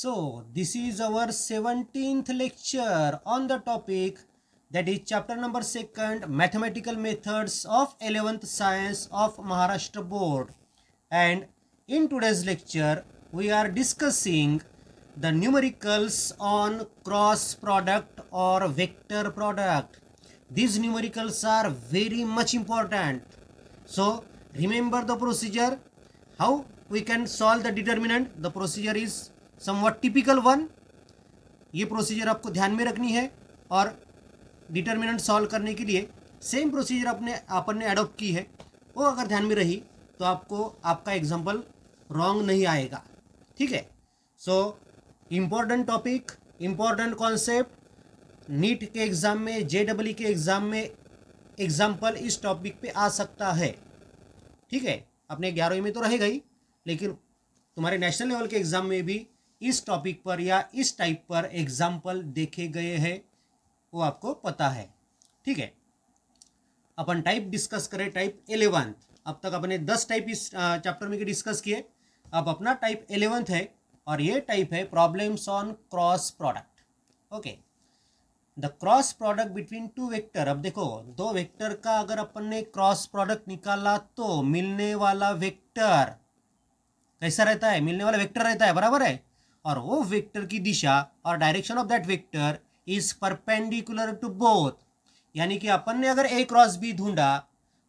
So, this is our 17th lecture on the topic that is chapter number 2nd Mathematical Methods of 11th Science of Maharashtra Board. And in today's lecture, we are discussing the numericals on cross product or vector product. These numericals are very much important. So, remember the procedure. How we can solve the determinant? The procedure is somewhat typical one ये procedure आपको ध्यान में रखनी है और determinant solve करने के लिए सेम प्रोसीजर अपने अपन ने अडोप्ट की है वो अगर ध्यान में रही तो आपको आपका एग्जाम्पल रॉन्ग नहीं आएगा ठीक है so important topic important concept NEET के एग्ज़ाम में जे के एग्ज़ाम में एग्जाम्पल इस टॉपिक पे आ सकता है ठीक है अपने ग्यारहवीं में तो रहेगा ही लेकिन तुम्हारे नेशनल लेवल के एग्ज़ाम में भी इस टॉपिक पर या इस टाइप पर एग्जाम्पल देखे गए हैं वो आपको पता है ठीक है अपन टाइप डिस्कस करें टाइप एलेवंथ अब तक अपने दस टाइप इस चैप्टर में डिस्कस किए अब अपना टाइप एलेवंथ है और ये टाइप है problems on cross product okay the cross product between two vector अब देखो दो वेक्टर का अगर अपन ने क्रॉस प्रोडक्ट निकाला तो मिलने वाला वेक्टर कैसा रहता है मिलने वाला वेक्टर रहता है बराबर है और वो वेक्टर की दिशा और direction of that vector is perpendicular to both यानी कि अपन ने अगर ए क्रॉस बी ढूंढा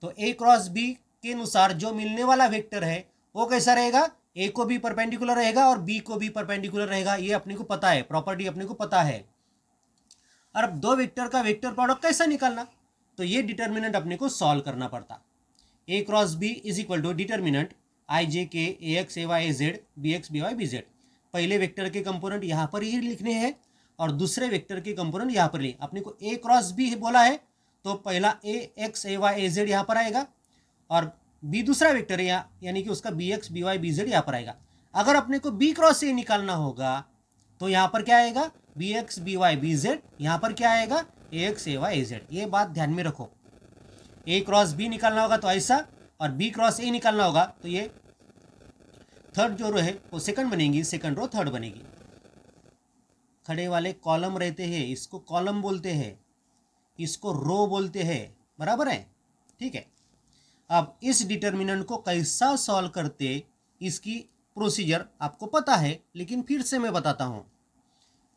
तो ए क्रॉस बी के अनुसार जो मिलने वाला वेक्टर है वो कैसा रहेगा ए को भी परपेंडिकुलर रहेगा और बी को भी परपेंडिकुलर रहेगा ये अपने को पता है प्रॉपर्टी अपने को पता है और अब दो वेक्टर का वेक्टर प्रोडक्ट कैसा निकालना तो ये डिटर्मिनेंट अपने को सॉल्व करना पड़ता A cross B is equal to determinant आई जे के ए एक्स ए वाई ए Z B x B Y B Z पहले वेक्टर के कंपोनेंट यहाँ पर ही लिखने हैं और दूसरे वेक्टर के कंपोनेंट यहाँ पर लिए अपने को ए क्रॉस बी बोला है तो पहला A x A Y A Z यहाँ पर आएगा और बी दूसरा वेक्टर है यानी कि उसका B x B Y B Z यहाँ पर आएगा अगर अपने को बी क्रॉस ए निकालना होगा तो यहाँ पर क्या आएगा B x B Y B Z यहाँ पर क्या आएगा A x A Y A Z ये बात ध्यान में रखो ए क्रॉस बी निकालना होगा तो ऐसा और बी क्रॉस ए निकालना होगा तो ये थर्ड जो रो है वो सेकंड बनेगी सेकंड रो थर्ड बनेगी खड़े वाले कॉलम रहते हैं इसको कॉलम बोलते हैं इसको रो बोलते हैं बराबर है ठीक है अब इस डिटर्मिनेंट को कैसा सॉल्व करते इसकी प्रोसीजर आपको पता है लेकिन फिर से मैं बताता हूँ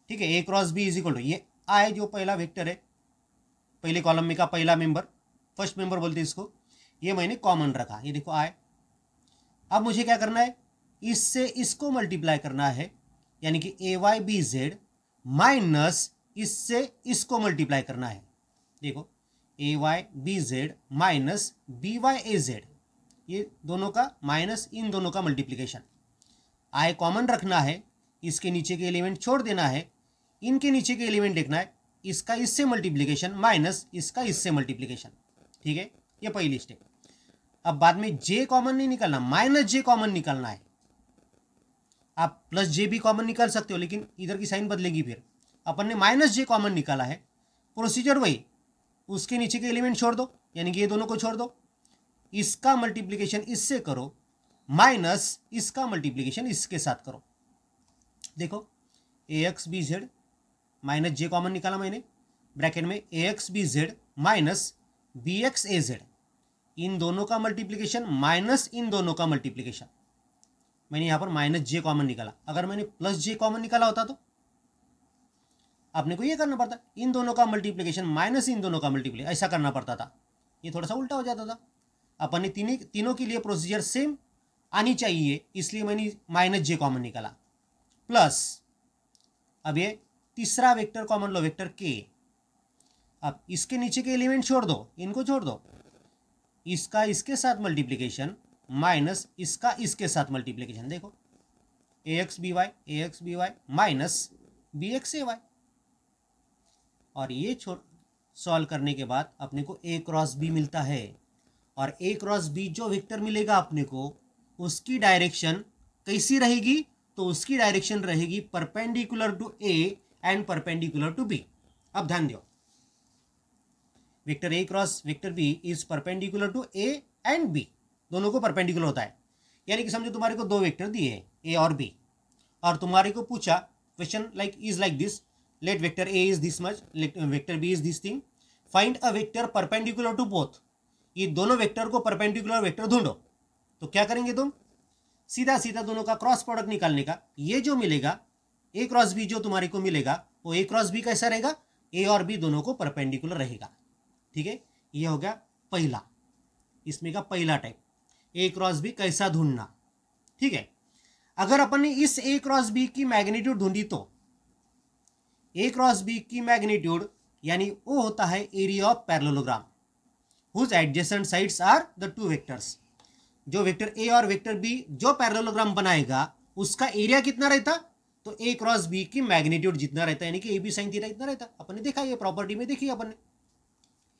ठीक है A cross B is equal to ये आए जो पहला वेक्टर है पहले कॉलम में का पहला मेंबर फर्स्ट मेंबर बोलते इसको ये मैंने कॉमन रखा ये देखो आए अब मुझे क्या करना है इससे इसको मल्टीप्लाई करना है यानी कि A Y B Z minus इससे इसको मल्टीप्लाई करना है देखो A Y B Z minus B Y A Z ये दोनों का माइनस इन दोनों का मल्टीप्लीकेशन आई कॉमन रखना है इसके नीचे के एलिमेंट छोड़ देना है इनके नीचे के एलिमेंट देखना है इसका इससे मल्टीप्लीकेशन माइनस इसका इससे मल्टीप्लीकेशन ठीक है ये पहली स्टेप अब बाद में जे कॉमन नहीं निकलना माइनस जे कॉमन निकलना है आप प्लस जे भी कॉमन निकाल सकते हो लेकिन इधर की साइन बदलेगी फिर अपन ने माइनस जे कॉमन निकाला है प्रोसीजर वही उसके नीचे के एलिमेंट छोड़ दो यानी कि ये दोनों को छोड़ दो इसका मल्टीप्लीकेशन इससे करो माइनस इसका मल्टीप्लीकेशन इसके साथ करो देखो A X B Z minus J common निकाला मैंने ब्रैकेट में A X B Z minus B X A Z इन दोनों का मल्टीप्लीकेशन माइनस इन दोनों का मल्टीप्लीकेशन मैंने यहाँ पर माइनस जे कॉमन निकाला अगर मैंने प्लस जे कॉमन निकाला होता तो आपने को ये करना पड़ता इन दोनों का मल्टीप्लिकेशन माइनस इन दोनों का मल्टीप्ली ऐसा करना पड़ता था ये थोड़ा सा उल्टा हो जाता था अपन ने तीन तीनों के लिए प्रोसीजर सेम आनी चाहिए इसलिए मैंने माइनस जे कॉमन निकाला प्लस अब ये तीसरा वेक्टर कॉमन लो वेक्टर के अब इसके नीचे के एलिमेंट छोड़ दो इनको छोड़ दो इसका इसके साथ मल्टीप्लिकेशन माइनस इसका इसके साथ मल्टीप्लीकेशन देखो A X B Y A X B Y minus B X A Y और ये छोड़ सॉल्व करने के बाद अपने को ए क्रॉस बी मिलता है और ए क्रॉस बी जो वेक्टर मिलेगा अपने को उसकी डायरेक्शन कैसी रहेगी तो उसकी डायरेक्शन रहेगी perpendicular to A and perpendicular to B अब ध्यान दो vector A cross vector B is perpendicular to A and B दोनों को परपेंडिकुलर होता है यानी कि समझो तुम्हारे को दो वेक्टर दिए हैं ए और बी और तुम्हारे को पूछा question like is like this let vector A is this much vector B is this thing find a vector perpendicular to both ये दोनों वेक्टर को परपेंडिकुलर वेक्टर ढूंढो तो क्या करेंगे तुम सीधा सीधा दोनों का क्रॉस प्रोडक्ट निकालने का ये जो मिलेगा ए क्रॉस बी जो तुम्हारे को मिलेगा वो ए क्रॉस बी कैसा रहेगा ए और बी दोनों को परपेंडिकुलर रहेगा ठीक है ये हो गया पहला इसमें का पहला टाइप ए क्रॉस बी कैसा ढूंढना ठीक है अगर अपन ने इस ए क्रॉस बी की मैग्नीट्यूड ढूंढी तो ए क्रॉस बी की मैग्नीट्यूड यानी वो होता है area of parallelogram whose adjacent sides are the two vectors जो वेक्टर ए और वेक्टर बी जो पैरलोग्राम बनाएगा उसका एरिया कितना रहता तो ए क्रॉस बी की मैग्नीट्यूड जितना रहता है यानी कि ए बी साइन थीटा इतना रहता अपन ने देखा ये प्रॉपर्टी में देखिए अपन ने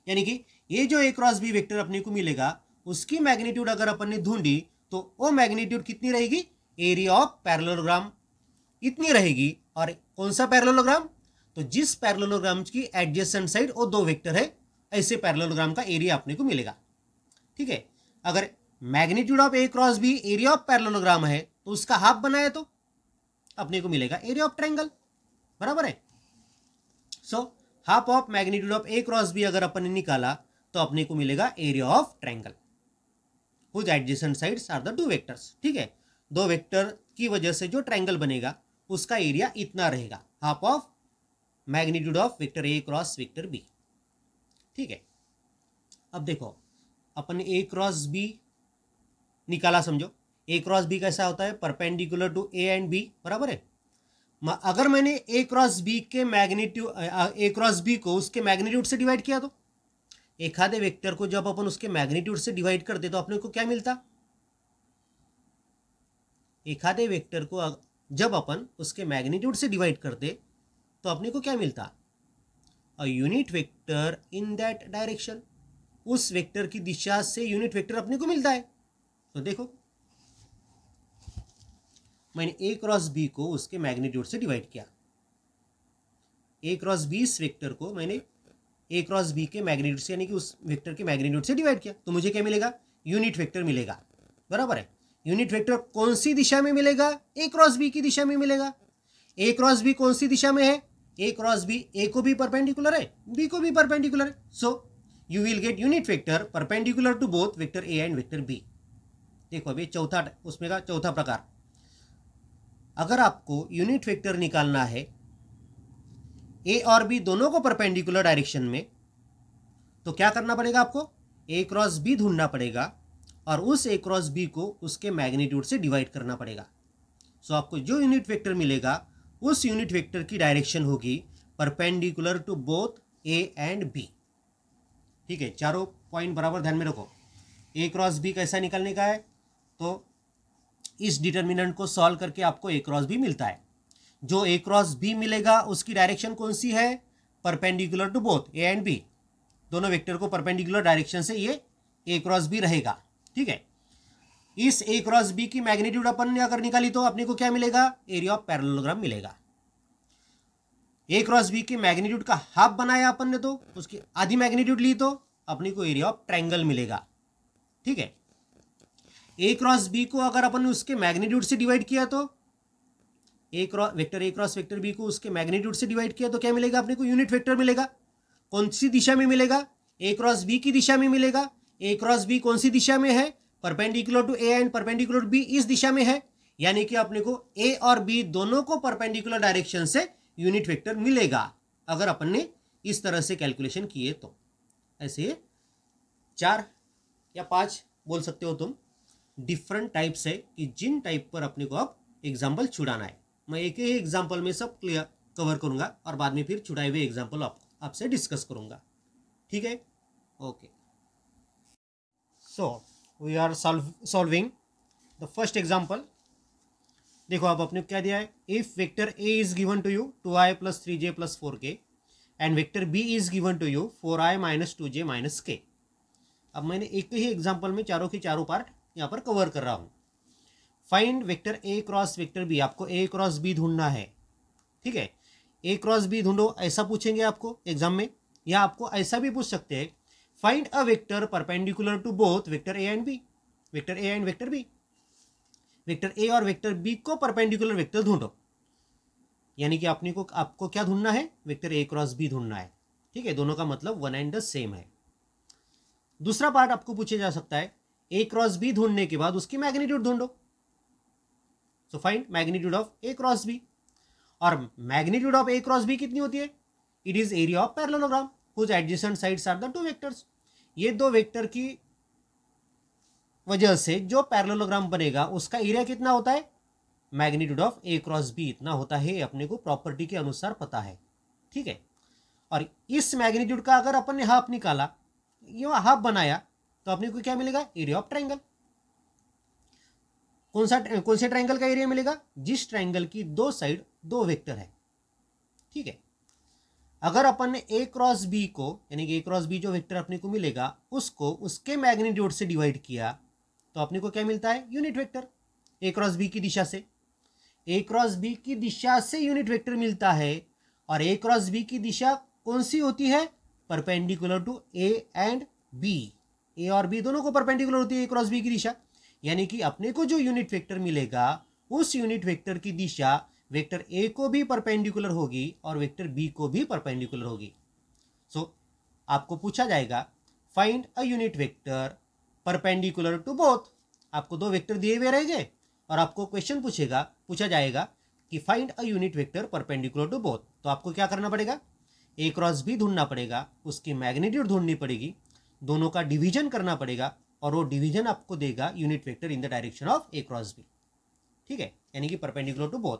यानी कि ये जो ए क्रॉस बी वेक्टर अपने को मिलेगा उसकी मैग्नीट्यूड अगर अपन ने ढूंढी तो वो मैग्नीट्यूड कितनी रहेगी एरिया ऑफ पैरलोग्राम इतनी रहेगी और कौन सा पैरलोग्राम तो जिस पैरलोग्राम की एडजस्टेंट साइड वो दो वेक्टर है ऐसे पैरलोग्राम का एरिया अपने को मिलेगा ठीक है अगर magnitude of A cross B area of parallelogram है तो उसका हाफ बनाया तो अपने को मिलेगा एरिया ऑफ ट्रैंगल बराबर है so half of magnitude of A cross B अगर अपन ने निकाला तो अपने को मिलेगा area of triangle whose adjacent sides are the two vectors ठीक है दो वेक्टर की वजह से जो ट्रायंगल बनेगा उसका एरिया इतना रहेगा half of magnitude of vector A cross vector B ठीक है अब देखो अपन ए क्रॉस बी निकाला समझो ए क्रॉस बी कैसा होता है perpendicular to A and B बराबर है अगर मैंने ए क्रॉस बी के मैग्नीट्यूड ए क्रॉस बी को उसके मैग्नीट्यूड से डिवाइड किया तो एखादे वेक्टर को जब अपन उसके मैग्नीट्यूड से डिवाइड करते तो अपने को क्या मिलता एखादे वेक्टर को जब अपन उसके मैग्नीट्यूड से डिवाइड करते तो अपने को क्या मिलता a unit vector in that direction उस वेक्टर की दिशा से यूनिट वेक्टर अपने को मिलता है तो देखो मैंने ए क्रॉस बी को उसके मैग्नीट्यूड से डिवाइड किया ए क्रॉस बी इस वेक्टर को मैंने ए क्रॉस बी के मैग्नीट्यूड से यानी कि उस वेक्टर के मैग्नीट्यूड से डिवाइड किया तो मुझे क्या मिलेगा यूनिट वेक्टर मिलेगा बराबर है यूनिट वेक्टर कौन सी दिशा में मिलेगा ए क्रॉस बी की दिशा में मिलेगा ए क्रॉस बी कौन सी दिशा में है ए क्रॉस बी ए को भी परपेंडिकुलर है बी को भी परपेंडिकुलर है so you will get unit vector perpendicular to both vector A and vector B देखो अभी चौथा उसमें का चौथा प्रकार अगर आपको यूनिट वेक्टर निकालना है ए और बी दोनों को परपेंडिकुलर डायरेक्शन में तो क्या करना पड़ेगा आपको ए क्रॉस बी ढूंढना पड़ेगा और उस ए क्रॉस बी को उसके मैग्नीट्यूड से डिवाइड करना पड़ेगा सो so, आपको जो यूनिट वेक्टर मिलेगा उस यूनिट वेक्टर की डायरेक्शन होगी perpendicular to both A and B ठीक है चारों पॉइंट बराबर ध्यान में रखो ए क्रॉस बी कैसा निकलने का है तो इस डिटर्मिनेंट को सॉल्व करके आपको ए क्रॉस बी मिलता है जो ए क्रॉस बी मिलेगा उसकी डायरेक्शन कौन सी है perpendicular to both A and B दोनों वेक्टर को परपेंडिकुलर डायरेक्शन से ये ए क्रॉस बी रहेगा ठीक है इस ए क्रॉस बी की मैग्नीट्यूड अपन ने अगर निकाली तो अपने को क्या मिलेगा एरिया ऑफ पैरेललोग्राम मिलेगा ए क्रॉस बी की मैग्नीट्यूड का हाफ बनाया अपन ने तो उसकी आधी मैग्नीट्यूड ली तो अपने को एरिया ऑफ ट्रायंगल मिलेगा ठीक है ए क्रॉस बी को अगर अपन ने उसके मैग्नीट्यूड से डिवाइड किया तो A cross vector A cross vector B को उसके मैग्नीट्यूड से डिवाइड किया तो क्या मिलेगा अपने को यूनिट वेक्टर मिलेगा कौन सी दिशा में मिलेगा ए क्रॉस बी की दिशा में मिलेगा ए क्रॉस बी कौन सी दिशा में है perpendicular to A and perpendicular B इस दिशा में है यानी कि अपने को ए और बी दोनों को परपेंडिकुलर डायरेक्शन से यूनिट वेक्टर मिलेगा अगर अपन ने इस तरह से कैलकुलेशन किए तो ऐसे चार या पांच बोल सकते हो तुम डिफरेंट टाइप्स है कि जिन टाइप पर अपने को अब एग्जाम्पल छुड़ाना है मैं एक ही एग्जाम्पल में सब क्लियर कवर करूंगा और बाद में फिर छुड़ाए हुए एग्जाम्पल आपसे डिस्कस करूंगा ठीक है okay so we are solving the first example देखो आप अपने क्या दिया है if vector A is given to you two I plus three j plus four k and vector B is given to you four i minus two J minus k अब मैंने एक ही example में चारों के चारों पार्ट यहाँ पर cover कर रहा हूँ फाइंड वेक्टर ए क्रॉस वेक्टर बी आपको ए क्रॉस बी ढूंढना है ठीक है ए क्रॉस बी ढूंढो ऐसा पूछेंगे आपको एग्जाम में या आपको ऐसा भी पूछ सकते हैं find a vector perpendicular to both vector A and B vector A and vector B vector A और वेक्टर बी को परपेंडिकुलर वेक्टर ढूंढो यानी कि आपने को आपको क्या ढूंढना है वेक्टर ए क्रॉस बी ढूंढना है ठीक है दोनों का मतलब वन एंड द सेम है दूसरा पार्ट आपको पूछे जा सकता है ए क्रॉस बी ढूंढने के बाद उसकी मैग्नीट्यूड ढूंढो so find magnitude of A cross B और magnitude of A cross B कितनी होती है it is area of parallelogram whose adjacent sides are the two vectors ये दो वेक्टर की वजह से जो पैरलोग्राम बनेगा उसका एरिया कितना होता है magnitude of A cross B इतना होता है अपने को प्रॉपर्टी के अनुसार पता है ठीक है और इस मैग्नीट्यूड का अगर अपन ने हाफ निकाला ये हाफ बनाया तो अपने को क्या मिलेगा एरिया ऑफ ट्राइंगल कौन सा कौन से ट्राइंगल का एरिया मिलेगा जिस ट्राइंगल की दो साइड दो वेक्टर है ठीक है अगर अपन ने ए क्रॉस बी को यानी कि ए क्रॉस बी जो वेक्टर अपने को मिलेगा उसको उसके मैग्नीट्यूड से डिवाइड किया तो अपने को क्या मिलता है यूनिट वेक्टर ए क्रॉस बी की दिशा से ए क्रॉस बी की दिशा से यूनिट वेक्टर मिलता है और ए क्रॉस बी की दिशा कौन सी होती है perpendicular to A and B A और बी दोनों को परपेंडिकुलर होती है ए क्रॉस बी की दिशा यानी कि अपने को जो यूनिट वेक्टर मिलेगा उस यूनिट वेक्टर की दिशा वेक्टर ए को भी परपेंडिकुलर होगी और वेक्टर बी को भी परपेंडिकुलर होगी सो so, आपको पूछा जाएगा find a unit vector perpendicular to both आपको दो वेक्टर दिए हुए रहेंगे और आपको क्वेश्चन पूछेगा पूछा जाएगा कि find a unit vector perpendicular to both तो आपको क्या करना पड़ेगा ए क्रॉस बी ढूंढना पड़ेगा उसकी मैग्नीट्यूड ढूंढनी पड़ेगी दोनों का डिवीजन करना पड़ेगा और वो डिवीजन आपको देगा unit vector in the direction of A cross B ठीक है यानी कि परपेंडिकुलर टू बोथ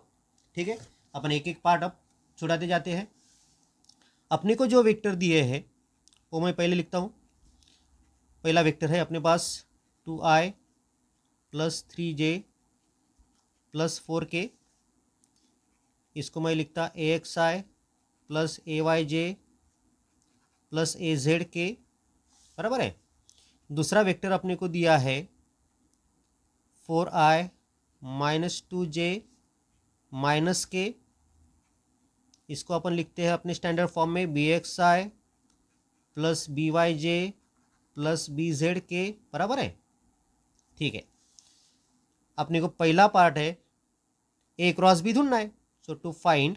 ठीक है अपन एक एक पार्ट अब छुड़ाते जाते हैं अपने को जो वेक्टर दिए हैं वो मैं पहले लिखता हूँ पहला वेक्टर है अपने पास टू आई plus three j plus four k इसको मैं लिखता A x i plus A y j plus A z k बराबर है दूसरा वेक्टर अपने को दिया है four i minus two J minus k इसको अपन लिखते हैं अपने स्टैंडर्ड फॉर्म में B x i plus B y j plus B z k बराबर है ठीक है अपने को पहला पार्ट है ए क्रॉस बी ढूंढना है so to find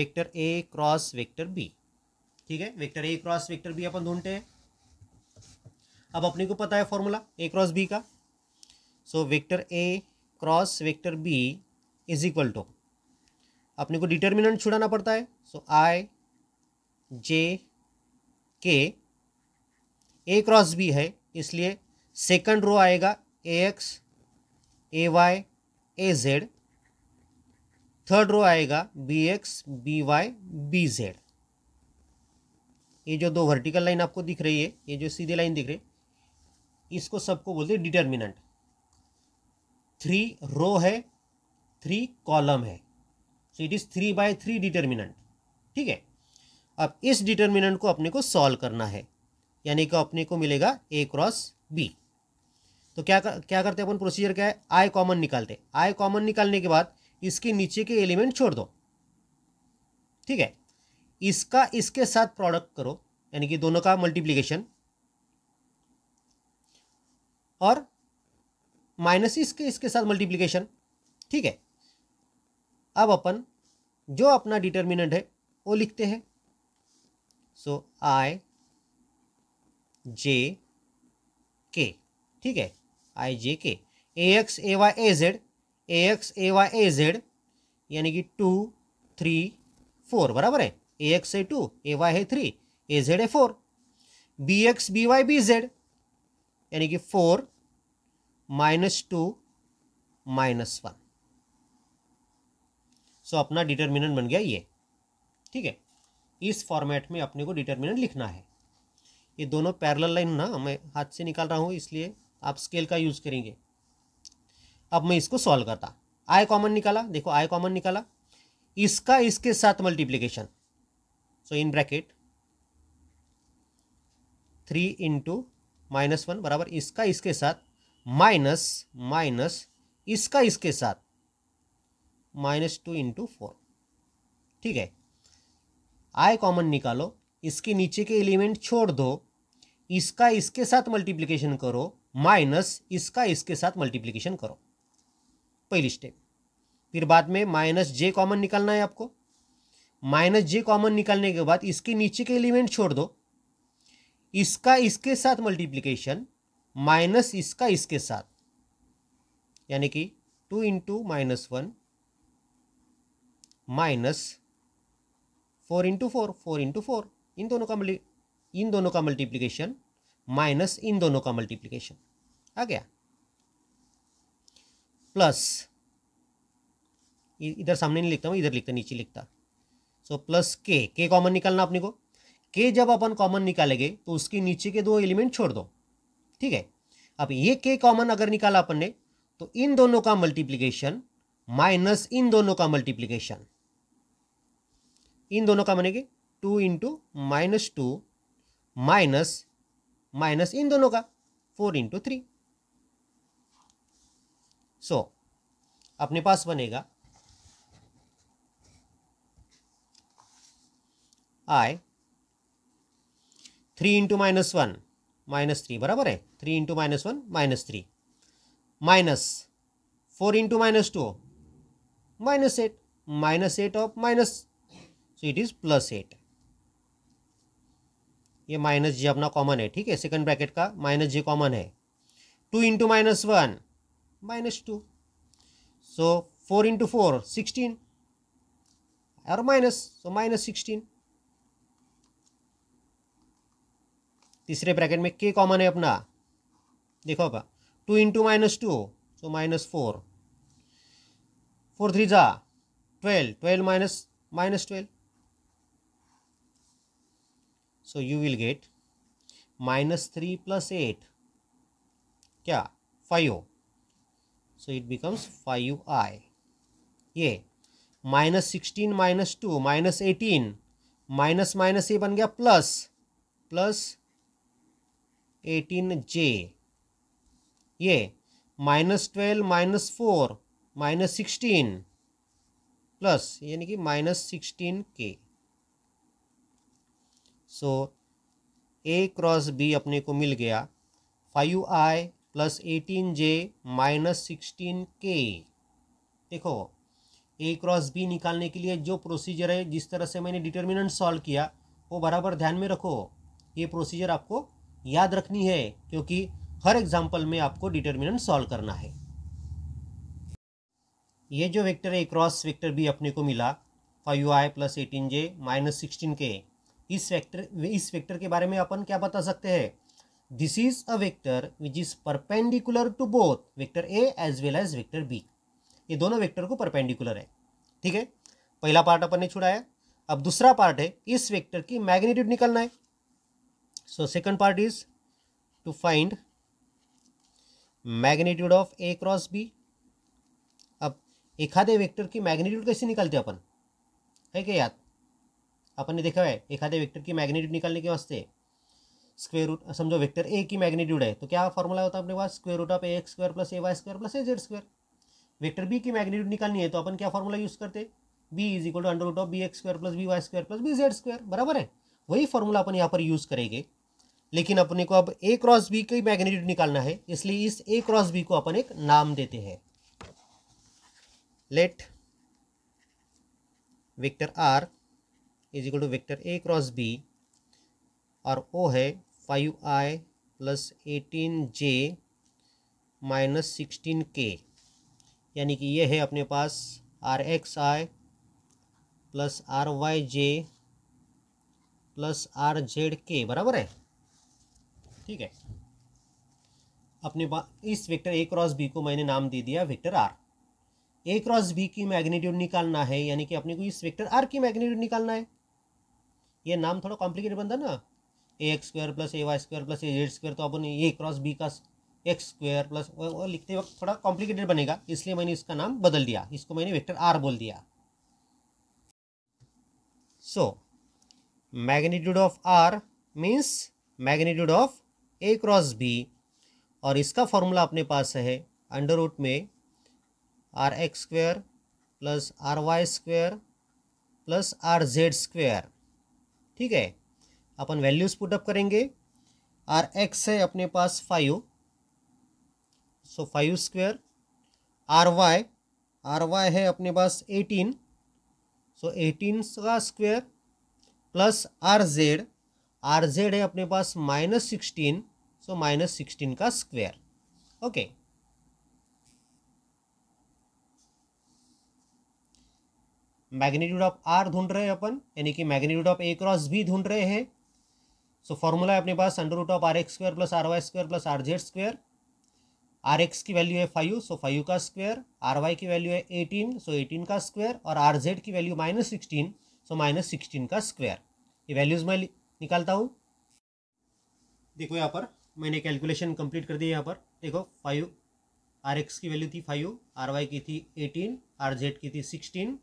vector A cross vector B ठीक है वेक्टर ए क्रॉस वेक्टर बी अपन ढूंढते हैं अब अपने को पता है फॉर्मूला ए क्रॉस बी का so vector A cross vector B is equal to अपने को डिटर्मिनेंट छुड़ाना पड़ता है सो आई जे के ए क्रॉस बी है इसलिए सेकंड रो आएगा A x A Y A z third row आएगा B x B Y B z ये जो दो वर्टिकल लाइन आपको दिख रही है ये जो सीधी लाइन दिख रही है इसको सबको बोलते हैं डिटर्मिनेंट थ्री रो है थ्री कॉलम है so it is three by three determinant ठीक है अब इस डिटर्मिनेंट को अपने को सॉल्व करना है यानी कि अपने को मिलेगा ए क्रॉस बी तो क्या कर, क्या करते हैं अपन प्रोसीजर क्या है आई कॉमन निकालते आई कॉमन निकालने के बाद इसके नीचे के एलिमेंट छोड़ दो ठीक है इसका इसके साथ प्रोडक्ट करो यानी कि दोनों का मल्टीप्लिकेशन और माइनस इसके इसके साथ मल्टीप्लिकेशन ठीक है अब अपन जो अपना डिटर्मिनेंट है वो लिखते हैं सो आई जे के ठीक है आई जे के ए एक्स ए वाई ए जेड ए एक्स ए वाई ए जेड यानी कि टू थ्री फोर बराबर है ए एक्स है टू ए वाई है थ्री ए जेड है four B x B Y B z यानी कि four minus two minus one so अपना डिटर्मिनेंट बन गया ये ठीक है इस फॉर्मेट में अपने को डिटर्मिनेंट लिखना है ये दोनों पैरल लाइन ना मैं हाथ से निकाल रहा हूँ इसलिए आप स्केल का यूज़ करेंगे अब मैं इसको सॉल्व करता आई कॉमन निकाला देखो आई कॉमन निकाला इसका इसके साथ multiplication so in bracket three into minus one बराबर इसका इसके साथ माइनस माइनस इसका इसके साथ माइनस टू इंटू फोर ठीक है आई कॉमन निकालो इसके नीचे के एलिमेंट छोड़ दो इसका इसके साथ मल्टीप्लिकेशन करो माइनस इसका इसके साथ मल्टीप्लिकेशन करो पहली स्टेप फिर बाद में माइनस जे कॉमन निकालना है आपको माइनस जे कॉमन निकालने के बाद इसके नीचे के एलिमेंट छोड़ दो इसका इसके साथ मल्टीप्लीकेशन माइनस इसका इसके साथ यानी कि two into minus one minus four into four four into four इन दोनों का मल्टी इन दोनों का मल्टीप्लीकेशन माइनस इन दोनों का मल्टीप्लीकेशन आ गया प्लस इधर सामने नहीं लिखता हूँ इधर लिखता नीचे लिखता सो प्लस के के कॉमन निकालना अपने को के जब अपन कॉमन निकालेंगे तो उसके नीचे के दो एलिमेंट छोड़ दो ठीक है अब ये के कॉमन अगर निकाला अपन ने तो इन दोनों का मल्टीप्लीकेशन माइनस इन दोनों का मल्टीप्लीकेशन इन दोनों का बनेगी two into minus two minus minus इन दोनों का फोर इंटू थ्री सो अपने पास बनेगा i three into minus one minus three बराबर है three into minus one minus three minus four into minus two minus eight minus eight of minus so it is plus eight ये minus j अपना common है ठीक है second bracket का minus जे common है two into minus one minus two so four into four sixteen और minus so minus sixteen तीसरे bracket में के कॉमन है अपना देखो आपका two into minus two so minus four four three जा twelve twelve minus minus twelve so you will get minus three plus eight क्या five so it becomes five i ये minus sixteen minus two minus eighteen minus minus ये बन गया plus plus eighteen j ये minus twelve minus four minus sixteen plus यानी कि minus sixteen के सो ए cross B अपने को मिल गया फाइव आई प्लस एटीन जे माइनस सिक्सटीन के देखो ए क्रॉस बी निकालने के लिए जो प्रोसीजर है जिस तरह से मैंने डिटर्मिनेंट सॉल्व किया वो बराबर ध्यान में रखो ये प्रोसीजर आपको याद रखनी है क्योंकि हर एग्जाम्पल में आपको डिटर्मिनेंट सॉल्व करना है ये जो वेक्टर ए क्रॉस वेक्टर भी अपने को मिला फाइव आई प्लस एटीन जे माइनस सिक्सटीन के इस वेक्टर इस वेक्टर के बारे में अपन क्या बता सकते हैं this is a vector which is perpendicular to both vector A as well as vector B ये दोनों वेक्टर को परपेंडिकुलर है ठीक है पहला पार्ट अपन ने छुड़ाया अब दूसरा पार्ट है इस वेक्टर की मैग्नीट्यूड निकलना है so second part is to find magnitude of A cross B अब वेक्टर की मैग्नेट्यूड कैसे निकालते अपन है याद अपन ने देखा है एखादे वेक्टर की मॅग्नेट्यूड निकालने के वास्ते स्क्वेयर रूट समझो वेक्टर ए की मैग्नीट्यूड है तो क्या फॉर्मूला होता है अपने पास square root of A x square plus A y square plus A z square vector B की मैग्नीट्यूड निकालनी है तो अपन क्या फॉर्मूला यूज़ करते B is equal to under root of B x square plus B y square plus B z square बराबर है वही फॉर्मूला अपन यहाँ पर यूज़ करेंगे लेकिन अपने को अब ए क्रॉस बी की मैग्नीट्यूड निकालना है इसलिए इस ए क्रॉस बी को अपन एक नाम देते हैं let vector R is equal to vector A cross B और ओ है फाइव आई प्लस एटीन जे माइनस सिक्सटीन के यानी कि ये है अपने पास R x i plus are y j plus R z k बराबर है ठीक है अपने इस वेक्टर ए क्रॉस बी को मैंने नाम दे दिया vector R A cross B की मैग्नीट्यूड निकालना है यानी कि अपने को इस वेक्टर आर की मैग्नीट्यूड निकालना है ये नाम थोड़ा कॉम्प्लिकेटेड बनता ना A x square plus A y square plus A z square तो अपन ए क्रॉस बी का एक्स स्क्वायर प्लस वो लिखते वक्त थोड़ा कॉम्प्लिकेटेड बनेगा इसलिए मैंने इसका नाम बदल दिया इसको मैंने वेक्टर आर बोल दिया so magnitude of R means magnitude of A cross B और इसका फॉर्मूला अपने पास है अंडर रूट में R x square plus are y square plus R z square ठीक है अपन वैल्यूज़ पुटअप करेंगे आर एक्स है अपने पास five so five square R y R y है अपने पास एटीन सो एटीन का square plus R z R z है अपने पास minus sixteen so minus sixteen का square okay magnitude of R ढूंढ रहे हैं अपन यानी कि magnitude of A cross B ढूंढ रहे हैं सो फॉर्मूला है अपने पास under root of R x square plus are y square plus R z square R x की वैल्यू है फाइव सो फाइव का स्क्वायर आर वाई की वैल्यू है एटीन सो एटीन का स्क्वायर और आर जेड की value minus sixteen so minus sixteen का square ये वैल्यूज मैं निकालता हूँ देखो यहाँ पर मैंने कैलकुलेशन कंप्लीट कर दिया यहाँ पर देखो फाइव आर एक्स की वैल्यू थी फाइव आर वाई की थी एटीन आर जेड की थी सिक्सटीन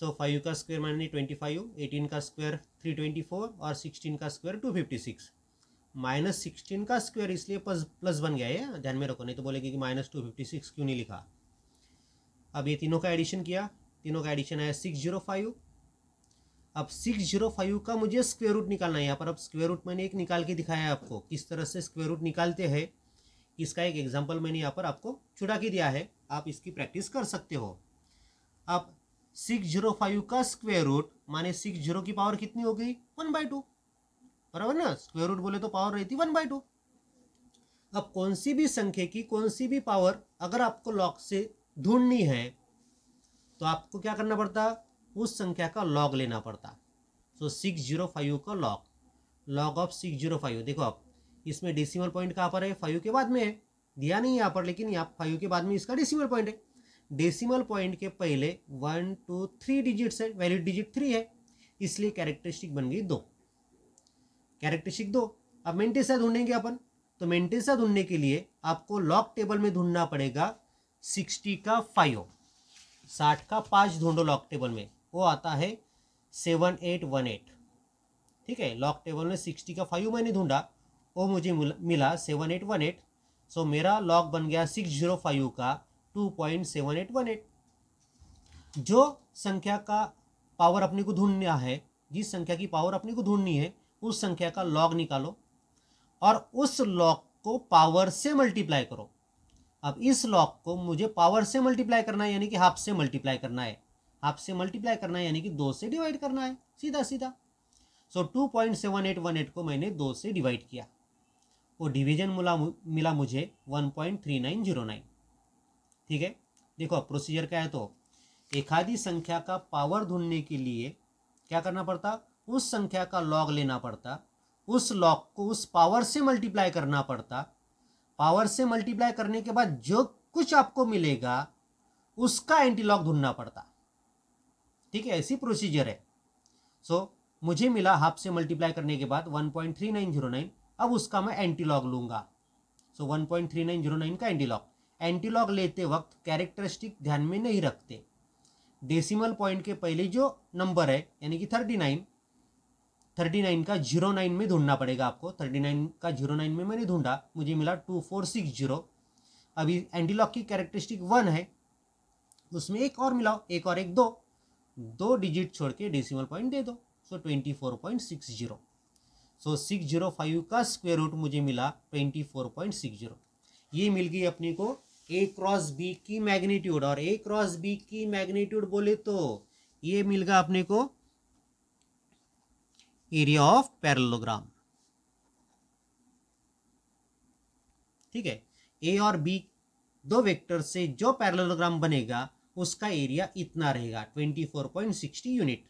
सो फाइव का स्क्वायर मैंने ट्वेंटी फाइव एटीन का स्क्वायर थ्री ट्वेंटी फोर और सिक्सटीन का square two fifty six minus sixteen का स्क्वायर इसलिए प्लस प्लस बन गया है ध्यान में रखो नहीं तो बोलेगी कि माइनस टू फिफ्टी सिक्स क्यों नहीं लिखा अब ये तीनों का एडिशन किया तीनों का एडिशन आया सिक्स जीरो फाइव अब सिक्स जीरो फाइव का मुझे स्क्वेयर रूट निकालना है यहाँ पर अब स्क्वेयर रूट मैंने एक निकाल के दिखाया है आपको किस तरह से स्क्वेयर रूट निकालते हैं इसका एक एग्जाम्पल मैंने यहाँ पर आपको छुड़ा के दिया है आप इसकी प्रैक्टिस कर सकते हो अब सिक्स जीरो फाइव का स्क्वेयर रूट माने सिक्स जीरो की पावर कितनी हो गई वन बाई टू बराबर ना स्क्वेयर रूट बोले तो पावर रहती वन बाई टू अब कौन सी भी संख्या की कौन सी भी पावर अगर आपको लॉक से ढूंढनी है तो आपको क्या करना पड़ता उस संख्या का लॉग लेना पड़ता सो सिक्स जीरो फाइव का log log of six zero five देखो आप इसमें डेसिमल पॉइंट कहाँ पर है फाइव के बाद में है दिया नहीं यहाँ पर लेकिन यहाँ फाइव के बाद में इसका डेसिमल पॉइंट है डेसिमल पॉइंट के पहले वन टू थ्री डिजिट है वैलिड डिजिट थ्री है इसलिए कैरेक्टरिस्टिक बन गई दो कैरेक्टरिस्टिक दो अब मेंटेसा ढूंढेंगे अपन तो मेंटेसा ढूंढने के लिए आपको लॉक टेबल में ढूंढना पड़ेगा सिक्सटी का फाइव साठ का पाँच ढूंढो लॉक टेबल में वो आता है सेवन एट वन एट ठीक है लॉक टेबल में सिक्सटी का फाइव मैंने ढूंढा वो मुझे मिला seven eight one eight so मेरा लॉक बन गया सिक्स जीरो फाइव का two point seven eight one eight जो संख्या का पावर अपने को ढूंढना है जिस संख्या की पावर अपने को ढूंढनी है उस संख्या का लॉग निकालो और उस लॉग को पावर से मल्टीप्लाई करो अब इस लॉग को मुझे पावर से मल्टीप्लाई करना है यानी कि हाफ से मल्टीप्लाई करना है आपसे मल्टीप्लाई करना है यानी कि दो से डिवाइड करना है सीधा सीधा so two point seven eight one eight को मैंने दो से डिवाइड किया वो डिवीजन मिला मिला मुझे one point three nine zero nine ठीक है देखो प्रोसीजर क्या है तो एक संख्या का पावर ढूंढने के लिए क्या करना पड़ता उस संख्या का लॉग लेना पड़ता उस लॉग को उस पावर से मल्टीप्लाई करना पड़ता पावर से मल्टीप्लाई करने के बाद जो कुछ आपको मिलेगा उसका एंटीलॉग ढूंढना पड़ता ठीक है ऐसी प्रोसीजर है सो so, मुझे मिला हाफ से मल्टीप्लाई करने के बाद 1.3909 अब उसका मैं एंटीलॉग लूंगा सो so, 1.3909 का एंटीलॉग एंटीलॉग लेते वक्त कैरेक्टरिस्टिक ध्यान में नहीं रखते डेसिमल पॉइंट के पहले जो नंबर है यानी कि थर्टी नाइन थर्टी नाइन का जीरो नाइन में ढूंढना पड़ेगा आपको थर्टी नाइन का जीरो नाइन में मैंने ढूंढा मुझे मिला टू फोर सिक्स जीरो अभी एंटीलॉग की कैरेक्टरिस्टिक वन है उसमें एक और मिलाओ एक और एक दो दो डिजिट छोड़ के डेसिमल पॉइंट दे दो so twenty four point six zero so six zero five का स्क्वेयर रूट मुझे मिला twenty four point six zero ये मिल गई अपने को ए क्रॉस बी की मैग्नीट्यूड और ए क्रॉस बी की मैग्नीट्यूड बोले तो ये मिल गया अपने को एरिया ऑफ पैरलोग्राम ठीक है ए और बी दो वेक्टर से जो पैरलोग्राम बनेगा उसका एरिया इतना रहेगा twenty four point sixty unit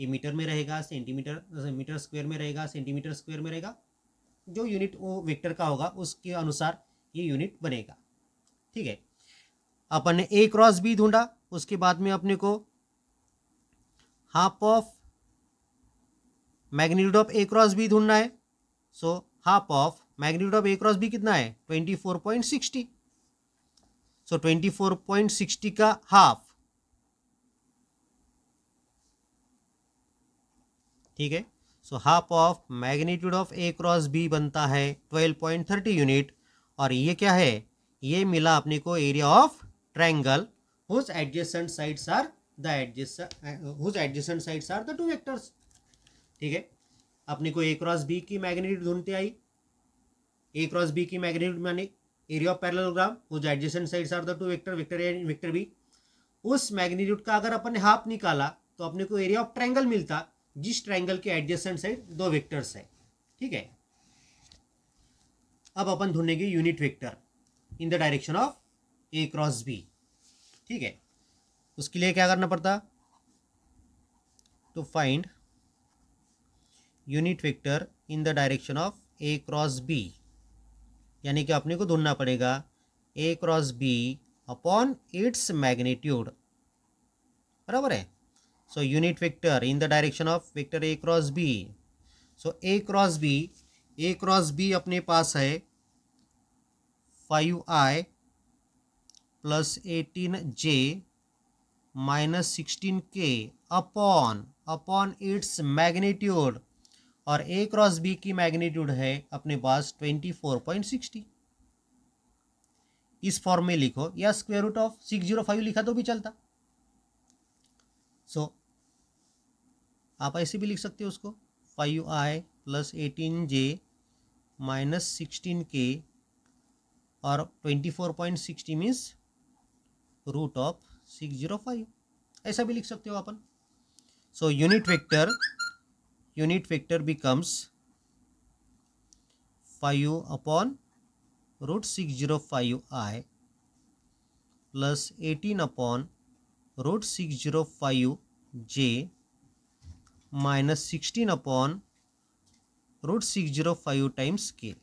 ये मीटर में रहेगा सेंटीमीटर मीटर स्क्वायर में रहेगा सेंटीमीटर स्क्वायर में रहेगा जो यूनिट वो वेक्टर का होगा उसके अनुसार ये यूनिट बनेगा ठीक है अपन ने ए क्रॉस बी ढूंढा उसके बाद में अपने को half of magnitude of A cross B ढूंढना है so half of magnitude of A cross B कितना है twenty four point sixty so twenty four point sixty का हाफ ठीक है so half of magnitude of A cross B बनता है twelve point thirty unit और ये क्या है ये मिला अपने को area of triangle whose adjacent sides are the whose adjacent sides are the two vectors ठीक है अपने को ए क्रॉस बी की मैग्नीट्यूड ढूंढते आई ए क्रॉस बी की मैग्नीट्यूड मानी area of parallelogram whose adjacent sides are the two vector vector A and vector B उस मैग्नीट्यूड का अगर अपन हाफ निकाला तो अपने को एरिया ऑफ ट्रैंगल मिलता जिस ट्रैंगल के एडजेसेंट साइड दो वेक्टर्स है ठीक है अब अपन ढूंढेंगे unit vector in the direction of A cross B ठीक है उसके लिए क्या करना पड़ता to find unit vector in the direction of A cross B यानी कि अपने को ढूंढना पड़ेगा A cross B upon its magnitude बराबर है so unit vector in the direction of vector A cross B so A cross B A cross B अपने पास है फाइव आई प्लस एटीन जे minus sixteen K upon upon its magnitude और A cross B की magnitude है अपने पास twenty four point sixty इस form में लिखो या square root of six zero five लिखा तो भी चलता सो so, आप ऐसे भी लिख सकते हो उसको फाइव आई प्लस एटीन जे माइनस सिक्सटीन के और twenty four point sixty means root of six zero five ऐसा भी लिख सकते हो अपन so unit vector unit vector becomes phi u upon root i plus 18 upon root j minus 16 upon root 605 times k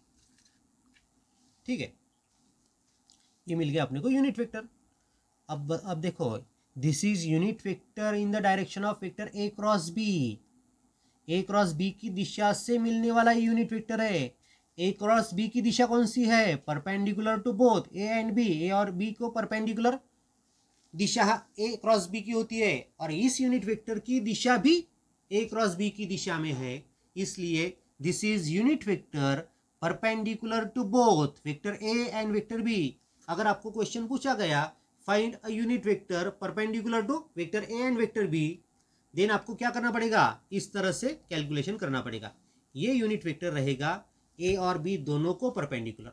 ठीक है ये मिल गया अपने को यूनिट वेक्टर अब अब देखो this is unit vector in the direction of vector A cross B A cross B की दिशा से मिलने वाला यूनिट वेक्टर है ए क्रॉस बी की दिशा कौन सी है perpendicular to both A and B A और बी को परपेंडिकुलर दिशा ए क्रॉस बी की होती है और इस यूनिट वेक्टर की दिशा भी ए क्रॉस बी की दिशा में है इसलिए this is unit vector perpendicular to both vector A and vector B अगर आपको क्वेश्चन पूछा गया find a unit vector perpendicular to vector A and vector B then आपको क्या करना पड़ेगा इस तरह से कैलकुलेशन करना पड़ेगा ये यूनिट वेक्टर रहेगा ए और बी दोनों को परपेंडिकुलर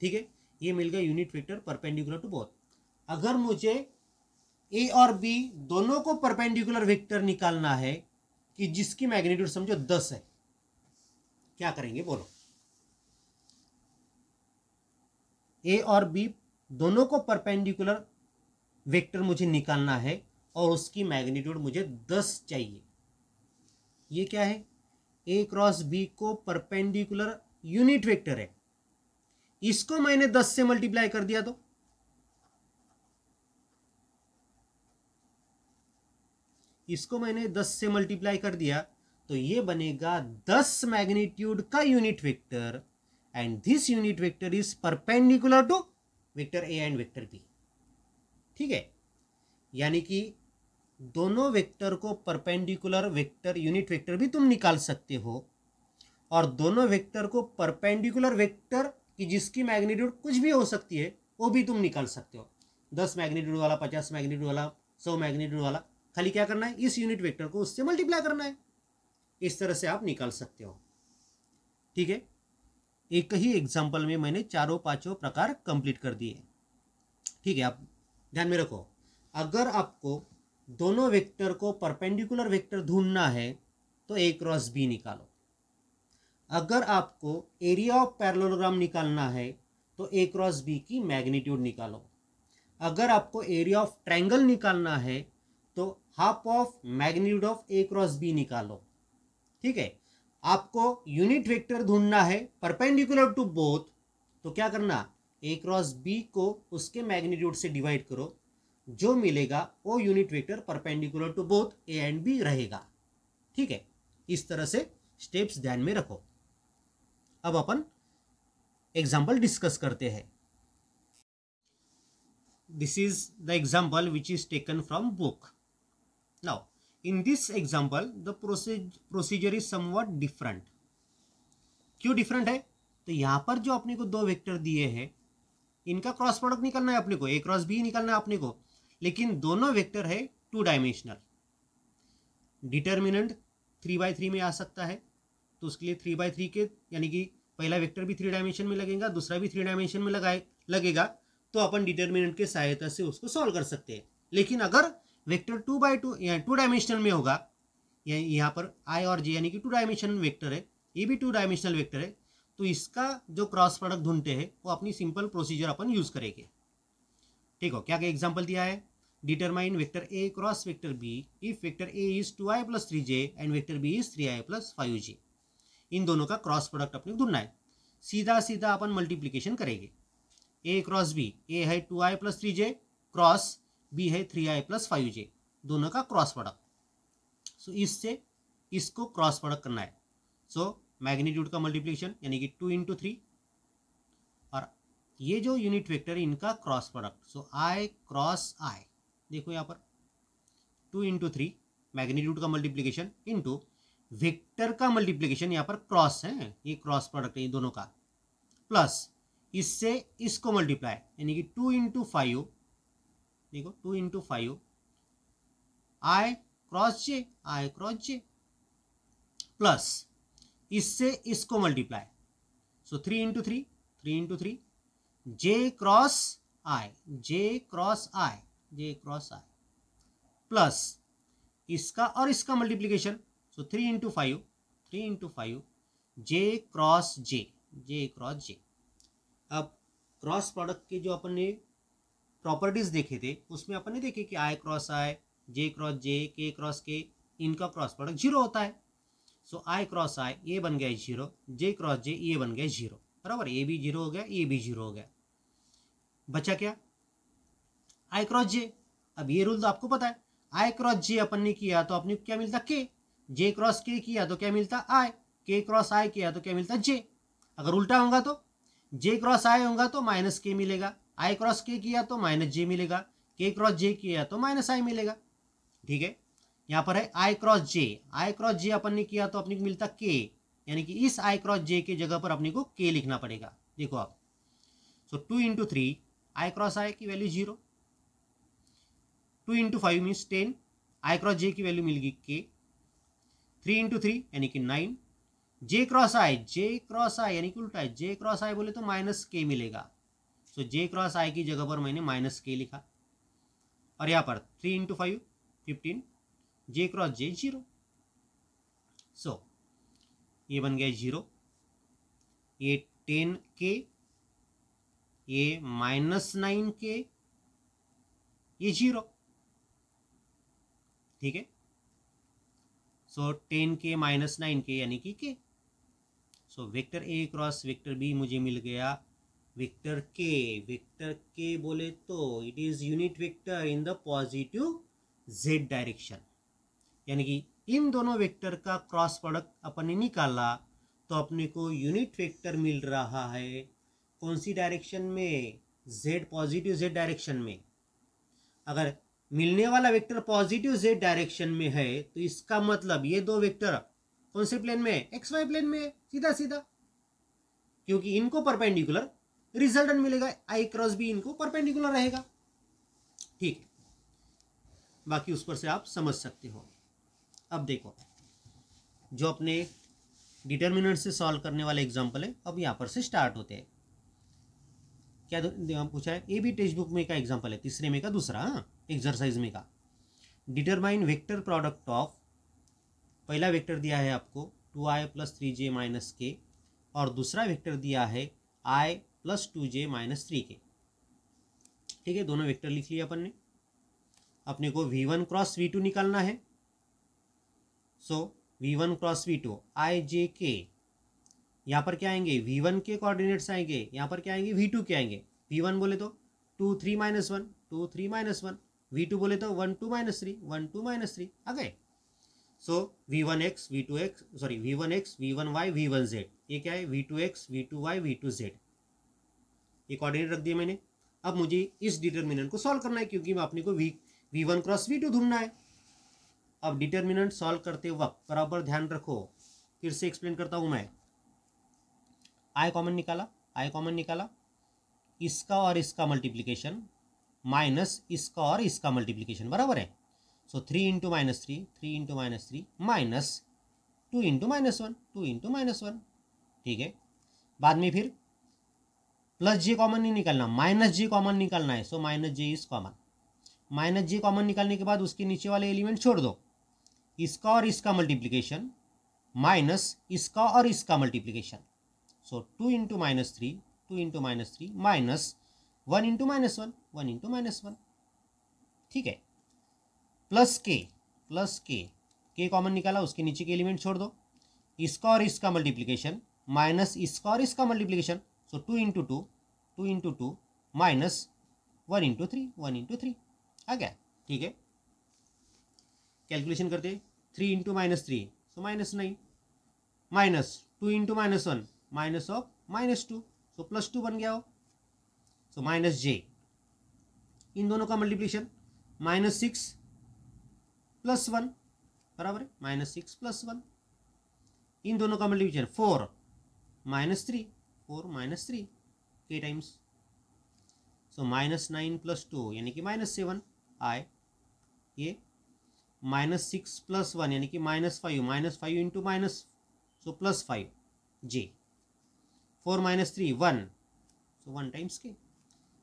ठीक है ये मिल गया unit vector perpendicular to both अगर मुझे ए और बी दोनों को परपेंडिकुलर वेक्टर निकालना है कि जिसकी मैग्नीट्यूड समझो दस है क्या करेंगे बोलो ए और बी दोनों को परपेंडिकुलर वेक्टर मुझे निकालना है और उसकी मैग्नीट्यूड मुझे दस चाहिए ये क्या है ए क्रॉस बी को परपेंडिकुलर यूनिट वेक्टर है इसको मैंने दस से मल्टीप्लाई कर दिया तो इसको मैंने दस से मल्टीप्लाई कर दिया तो ये बनेगा दस मैग्नीट्यूड का unit vector and this unit vector is perpendicular to vector A and vector B ठीक है यानी कि दोनों वेक्टर को परपेंडिकुलर वेक्टर यूनिट वेक्टर भी तुम निकाल सकते हो और दोनों वेक्टर को परपेंडिकुलर वेक्टर की जिसकी मैग्नीट्यूड कुछ भी हो सकती है वो भी तुम निकाल सकते हो दस मैग्नीट्यूड वाला पचास मैग्नीट्यूड वाला सौ मैग्नीट्यूड वाला खाली क्या करना है इस यूनिट वेक्टर को उससे मल्टीप्लाई करना है इस तरह से आप निकाल सकते हो ठीक है एक ही एग्जाम्पल में मैंने चारों पांचों प्रकार कंप्लीट कर दिए ठीक है आप ध्यान में रखो अगर आपको दोनों वेक्टर को परपेंडिकुलर वेक्टर ढूंढना है तो ए क्रॉस बी निकालो अगर आपको एरिया ऑफ पैरलोग्राम निकालना है तो ए क्रॉस बी की मैग्नीट्यूड निकालो अगर आपको एरिया ऑफ ट्रैंगल निकालना है तो half of magnitude of A cross B निकालो ठीक है आपको यूनिट वेक्टर ढूंढना है परपेंडिकुलर टू बोथ तो क्या करना ए क्रॉस बी को उसके मैग्नीट्यूड से डिवाइड करो जो मिलेगा वो unit vector perpendicular to both A and B रहेगा ठीक है इस तरह से स्टेप्स ध्यान में रखो अब अपन एग्जाम्पल डिस्कस करते हैं this is the example which is taken from book now in this example the procedure procedure is somewhat different क्यों डिफरेंट है तो यहां पर जो अपने को दो वेक्टर दिए हैं इनका क्रॉस प्रोडक्ट निकालना है अपने को ए क्रॉस बी निकालना है अपने को लेकिन दोनों वेक्टर है two dimensional determinant three by three में आ सकता है तो उसके लिए थ्री बाय थ्री के यानी कि पहला वेक्टर भी थ्री डायमेंशन में लगेगा दूसरा भी थ्री डायमेंशन में लगाए लगेगा तो अपन डिटर्मिनेंट के सहायता से उसको सॉल्व कर सकते हैं लेकिन अगर vector two by two two dimensional में होगा या यहाँ पर आई और जे यानी कि टू डायमेंशनल वेक्टर है ये भी टू डायमेंशनल वेक्टर है तो इसका जो क्रॉस प्रोडक्ट ढूंढते हैं वो अपनी सिंपल प्रोसीजर अपन यूज़ करेंगे ठीक हो क्या क्या एग्जाम्पल दिया है Determine vector A cross vector B if vector A is 2i plus 3j and vector B is 3i plus 5j. इन दोनों का क्रॉस प्रोडक्ट अपने ढूंढना है सीधा सीधा अपन मल्टीप्लीकेशन करेंगे ए क्रॉस बी ए है टू आई plus three J cross B है थ्री आई प्लस फाइव जे दोनों का क्रॉस प्रोडक्ट सो इससे इसको क्रॉस प्रोडक्ट करना है सो मैग्नीट्यूड का मल्टीप्लीकेशन यानी कि टू इंटू थ्री और ये जो यूनिट वेक्टर इनका cross product so I cross I देखो यहाँ पर टू इंटू थ्री मैग्नीट्यूड का मल्टीप्लीकेशन इंटू वेक्टर का मल्टीप्लीकेशन यहाँ पर क्रॉस है ये क्रॉस प्रोडक्ट है ये दोनों का प्लस इससे इसको मल्टीप्लाई यानी कि टू इंटू फाइव देखो two into five I cross J I cross J plus इससे इसको multiply so three into three three into three J cross I J cross I ये क्रॉस आर प्लस इसका और इसका multiplication so three into five three into five J cross J J cross J अब cross product के जो अपन ने properties देखे थे उसमें अपन ने देखे कि आई क्रॉस आई जे क्रॉस जे के क्रॉस के इनका क्रॉस प्रोडक्ट जीरो होता है सो आई क्रॉस आई ये बन गया जीरो जे क्रॉस जे ये बन गया जीरो बराबर ए भी जीरो हो गया ए भी जीरो हो गया बचा क्या आई क्रॉस जे अब ये रूल तो आपको पता है आई क्रॉस जे अपन ने किया तो अपने क्या मिलता के जे क्रॉस के किया तो क्या मिलता आई के क्रॉस आई किया तो क्या मिलता जे अगर उल्टा होगा तो जे क्रॉस आई होगा तो माइनस के मिलेगा आई क्रॉस के किया तो माइनस जे मिलेगा के क्रॉस जे किया तो माइनस आई मिलेगा ठीक है यहाँ पर है आई क्रॉस जे आई क्रॉस जे अपन ने किया तो अपने को मिलता के तो तो तो? यानी कि इस आई क्रॉस जे के जगह पर अपने को के लिखना पड़ेगा देखो आप so two into three I cross I की value zero two into five means ten I cross J की वैल्यू मिलेगी के थ्री इंटू थ्री यानी कि nine J cross I J cross I यानी कि उल्टा है जे क्रॉस आई बोले तो माइनस के मिलेगा सो जे क्रॉस आई की जगह पर मैंने माइनस के लिखा और यहाँ पर three into five fifteen J cross J zero so ये बन गया जीरो ये टेन के ये माइनस नाइन के ये जीरो ठीक है so ten K minus nine K यानी कि के सो वेक्टर ए क्रॉस वेक्टर बी मुझे मिल गया वेक्टर के वेक्टर के बोले तो it is unit vector in the positive Z direction यानी कि इन दोनों वेक्टर का क्रॉस प्रोडक्ट अपन ने निकाला तो अपने को यूनिट वेक्टर मिल रहा है कौन सी डायरेक्शन में जेड पॉजिटिव जेड डायरेक्शन में अगर मिलने वाला वेक्टर पॉजिटिव जेड डायरेक्शन में है तो इसका मतलब ये दो वेक्टर कौन से प्लेन में है एक्स वाई प्लेन में है सीधा सीधा क्योंकि इनको परपेंडिकुलर रिजल्टेंट मिलेगा आई क्रॉस भी इनको परपेंडिकुलर रहेगा ठीक है बाकी उस पर से आप समझ सकते हो अब देखो जो अपने डिटर्मिनेंट से सॉल्व करने वाले एग्जाम्पल है अब यहाँ पर से स्टार्ट होते हैं क्या पूछा है ए बी टेक्स्ट बुक में का एग्जाम्पल है तीसरे में का दूसरा हाँ एक्सरसाइज में का डिटरमाइन वेक्टर प्रोडक्ट ऑफ पहला वेक्टर दिया है आपको टू आई plus three J minus K और दूसरा वेक्टर दिया है I plus two J minus three K ठीक है दोनों वेक्टर लिख लिया अपन ने अपने को V one cross V two निकालना है so V one cross V two I J K यहाँ पर क्या आएंगे वी वन के कोऑर्डिनेट्स आएंगे यहाँ पर क्या आएंगे वी टू के आएंगे वी वन बोले तो two three minus one two three minus one V two बोले तो one two minus three one two minus three आ गए so V one X V two X sorry V one X V one Y V one Z ये क्या है V two X V two Y V two Z ये coordinate रख दिया मैंने अब मुझे इस डिटर्मिनेंट को सॉल्व करना है क्योंकि मैं अपने को V V one cross V two ढूंढना है अब डिटर्मिनेंट सॉल्व करते वक्त बराबर ध्यान रखो फिर से एक्सप्लेन करता हूँ मैं आई कॉमन निकाला आई कॉमन निकाला इसका और इसका मल्टीप्लीकेशन माइनस इसका और इसका मल्टीप्लीकेशन बराबर है so three into minus three three into minus three minus two into minus one two into minus one ठीक है बाद में फिर प्लस जे कॉमन नहीं निकालना माइनस जे कॉमन निकालना है so minus J is common minus J common निकालने के बाद उसके नीचे वाले एलिमेंट छोड़ दो इसका और इसका मल्टीप्लीकेशन माइनस इसका और इसका multiplication so two into minus three two into minus three minus one into minus one one into minus one ठीक है प्लस के प्लस के के कॉमन निकाला उसके नीचे के एलिमेंट छोड़ दो इसका और इसका मल्टीप्लीकेशन माइनस इसका और इसका multiplication so two into two two into two minus one into three one into three आ गया ठीक है कैलकुलेशन करते three into minus three so minus nine minus two into minus one minus of minus two so plus two बन गया हो so minus J इन दोनों का multiplication minus six plus one बराबर है माइनस सिक्स प्लस वन इन दोनों का multiplication four minus three four minus three K times so minus nine plus two यानी कि माइनस सेवन आए ये माइनस सिक्स प्लस वन यानी कि minus five minus five into minus so plus five J four minus three one so one times K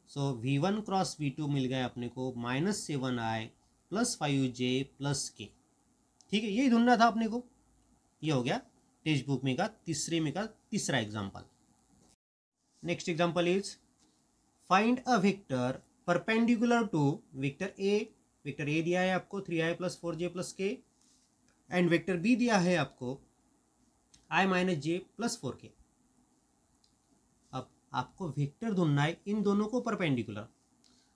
so V one cross V two मिल गया अपने को minus seven I plus five J plus K ठीक है यही ढूंढना था अपने को ये हो गया टेक्स्ट बुक में का तीसरे में का तीसरा example next example is find a vector perpendicular to vector A vector A दिया है आपको three I plus four J plus K and vector B दिया है आपको I minus J plus four K आपको वेक्टर ढूंढना है इन दोनों को परपेंडिकुलर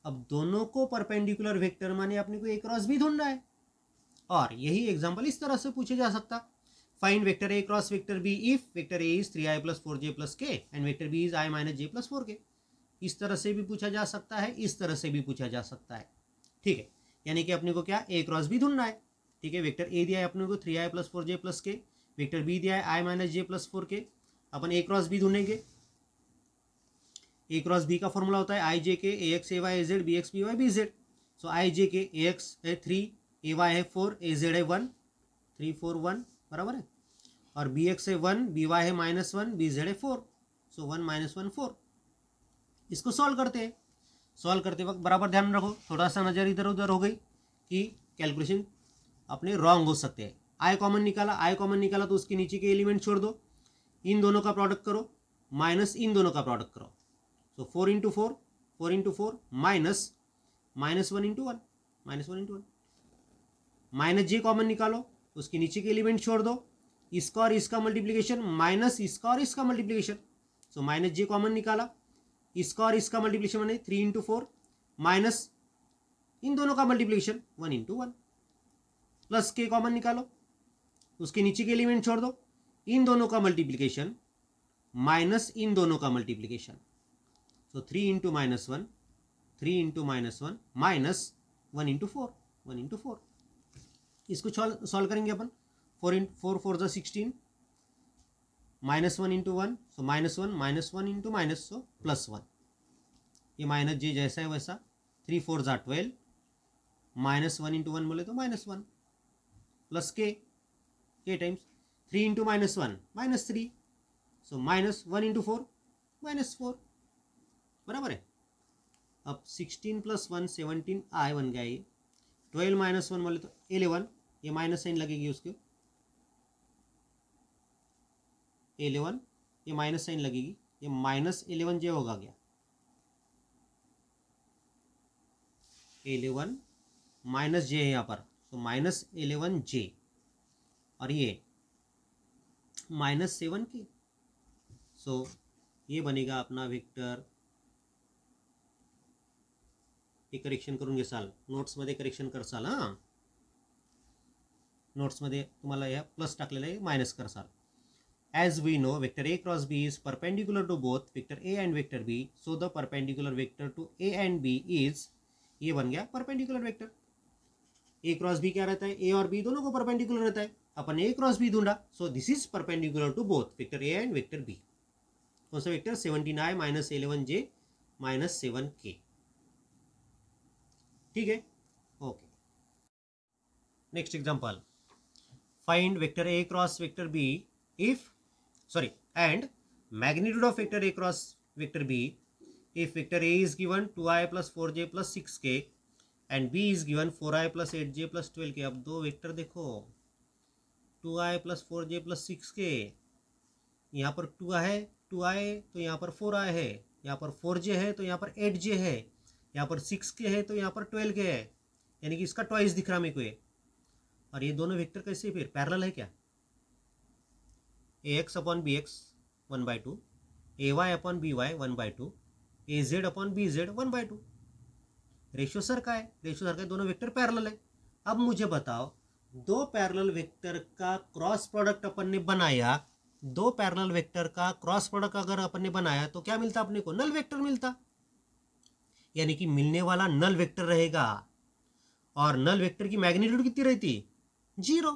अब दोनों को परपेंडिकुलर वेक्टर माने अपने को एक क्रॉस भी ढूंढना है और यही एग्जाम्पल इस तरह से पूछे जा सकता find vector A cross vector B if vector A is three I plus four J plus K and vector B is I minus J plus four K इस तरह से भी पूछा जा सकता है इस तरह से भी पूछा जा सकता है ठीक है यानी कि अपने को क्या ए क्रॉस भी ढूंढना है ठीक है वेक्टर ए दिया है अपने को थ्री आई प्लस फोर जे प्लस के वेक्टर बी दिया है i minus J plus four k अपन ए क्रॉस भी ढूंढेंगे ए क्रॉस बी का फॉर्मूला होता है आई जे के ए x A Y A Z B x B Y B z so i जे के ए एक्स है थ्री ए वाई है फोर ए जेड है वन थ्री फोर वन बराबर है और बी एक्स है वन बी वाई है माइनस वन बी जेड है four so one minus one four इसको सॉल्व करते हैं सॉल्व करते वक्त बराबर ध्यान रखो थोड़ा सा नज़र इधर उधर हो गई कि कैलकुलेशन अपने रॉन्ग हो सकते हैं आई कॉमन निकाला आई कॉमन निकाला तो उसके नीचे के एलिमेंट छोड़ दो इन दोनों का प्रोडक्ट करो माइनस इन दोनों का प्रोडक्ट करो so four into four four into four minus minus one into one minus one into one minus जे कॉमन निकालो उसके नीचे के एलिमेंट छोड़ दो इसका और इसका मल्टीप्लीकेशन माइनस इसका और इसका मल्टीप्लीकेशन सो माइनस जे कॉमन निकाला इसका और इसका मल्टीप्लीकेशन बने थ्री इंटू फोर माइनस इन दोनों का multiplication one into one plus k common निकालो उसके नीचे के एलिमेंट छोड़ दो इन दोनों का मल्टीप्लीकेशन माइनस इन दोनों का multiplication So 3 into minus 1, 3 into minus 1, minus 1 into 4, 1 into 4. इसको सॉल्व करेंगे अपन फोर इंट फोर फोर ज़ा sixteen minus one into one so minus one minus one into minus so plus one ये minus j जैसा है वैसा three four ज़ा twelve minus one into one बोले तो minus one plus k k times three into minus one minus three so minus one into four minus four बराबर है अब sixteen plus one seventeen i बन गया ये twelve minus one बोले तो एलेवन ये माइनस साइन लगेगी उसके एलेवन ये माइनस साइन लगेगी ये माइनस एलेवन जो होगा क्या एलेवन माइनस जे है यहाँ पर तो माइनस एलेवन जे और ये माइनस सेवन की सो ये बनेगा अपना वेक्टर हे करेक्शन करून नोट्स नोट्समध्ये करेक्शन हाँ नोट्स नोट्समध्ये तुम्हारा यह प्लस टाकलेलं माइनस कर साल as we know vector A cross B is perpendicular to both vector A and vector B so the perpendicular vector to A and b is ये बन गया परपेंडिकुलर वेक्टर ए क्रॉस बी क्या रहता है ए और बी दोनों को परपेंडिकुलर रहता है अपन ए क्रॉस बी ढूंढा so this is perpendicular to both vector A and vector b कौन सा vector seventeen i minus eleven j minus seven k ठीक है okay next example find vector A cross vector B if sorry and magnitude of vector A cross vector B if vector A is given two I plus four J plus six k and b is given four i plus eight j plus twelve k अब दो vector देखो two आई plus four जे plus six k यहाँ पर to है to आए तो यहाँ पर फोर आए है यहाँ पर फोर जे है तो यहाँ पर एट जे है यहाँ पर सिक्स के है तो यहाँ पर ट्वेल्व के है यानी कि इसका ट्वाइस दिख रहा मेरे को ये और ये दोनों वेक्टर कैसे फिर पैरल है क्या a x upon b x one by two A y upon b y one by two a z upon b z one by two ratio sir का है रेशो सर का दोनों वेक्टर पैरल है अब मुझे बताओ दो पैरल वेक्टर का क्रॉस प्रोडक्ट अपन ने बनाया दो पैरल वेक्टर का क्रॉस प्रोडक्ट अगर अपन ने बनाया तो क्या मिलता अपने को नल वेक्टर मिलता यानी कि मिलने वाला नल वेक्टर रहेगा और नल वेक्टर की मैग्नीट्यूड कितनी रहती जीरो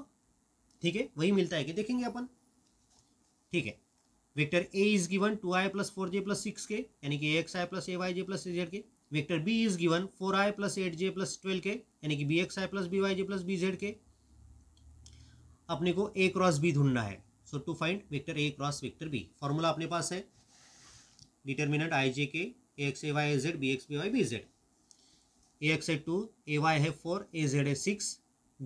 ठीक है वही मिलता है कि देखेंगे अपन ठीक है vector A is given two I plus four J plus six k यानी कि x i plus A y j plus z k vector B is given four i plus eight j plus twelve k यानी कि b x i plus B y j plus B z k अपने को ए cross B ढूंढना है so to find vector A cross vector b formula अपने पास है determinant आई जे के ए x A Y A Z B x B Y B z A x a two A y है four a z है six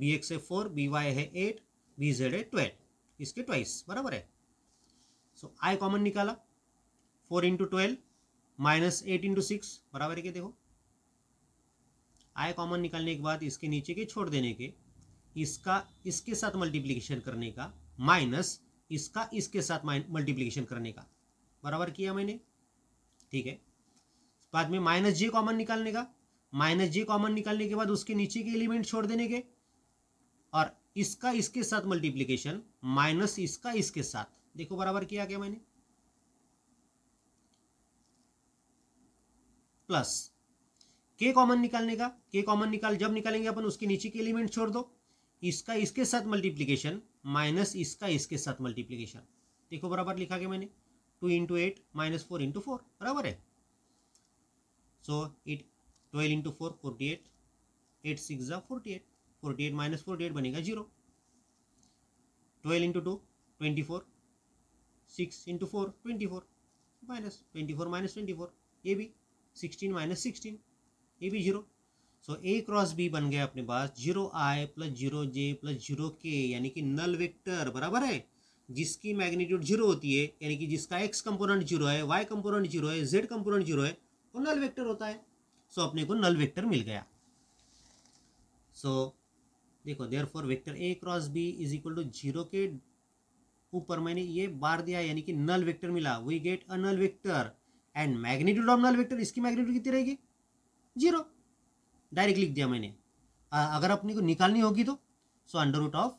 b x है four b y है eight b z है twelve इसके twice बराबर है so i common निकाला four into twelve minus eight into six बराबर है क्या देखो आई कॉमन निकालने के बाद इसके नीचे के छोड़ देने के इसका इसके साथ मल्टीप्लीकेशन करने का माइनस इसका इसके साथ मल्टीप्लीकेशन करने का बराबर किया मैंने ठीक है बाद में माइनस जे कॉमन निकालने का माइनस जे कॉमन निकालने के बाद उसके नीचे के एलिमेंट छोड़ देने के और इसका इसके साथ मल्टीप्लीकेशन माइनस इसका इसके साथ देखो बराबर किया क्या मैंने प्लस के कॉमन निकालने का के कॉमन निकाल जब निकालेंगे अपन उसके नीचे के एलिमेंट छोड़ दो इसका इसके साथ मल्टीप्लीकेशन माइनस इसका इसके साथ मल्टीप्लीकेशन देखो बराबर लिखा गया मैंने two into eight minus four into four बराबर है so it 12 into 4 48 8 6 is 48 48 minus 48 बनेगा 0 12 into 2 24 6 into 4 24 minus 24 minus 24 ये भी 16 minus 16 ये भी 0 so a cross b बन गया अपने पास zero i plus zero j plus zero k यानी कि null vector बराबर है जिसकी मैग्नीट्यूड जीरो होती है यानी कि जिसका एक्स कंपोनेंट जीरो है वाई कंपोनेंट जीरो है जेड कंपोनेंट जीरो है और नल वेक्टर होता है सो so, अपने को नल वेक्टर मिल गया सो so, देखो therefore vector A cross B is equal to zero के ऊपर मैंने ये बार दिया यानी कि नल वेक्टर मिला we get a null vector and magnitude of null vector इसकी मैग्नीट्यूड कितनी रहेगी जीरो डायरेक्ट लिख दिया मैंने आ, अगर अपने को निकालनी होगी तो सो अंडर रूट ऑफ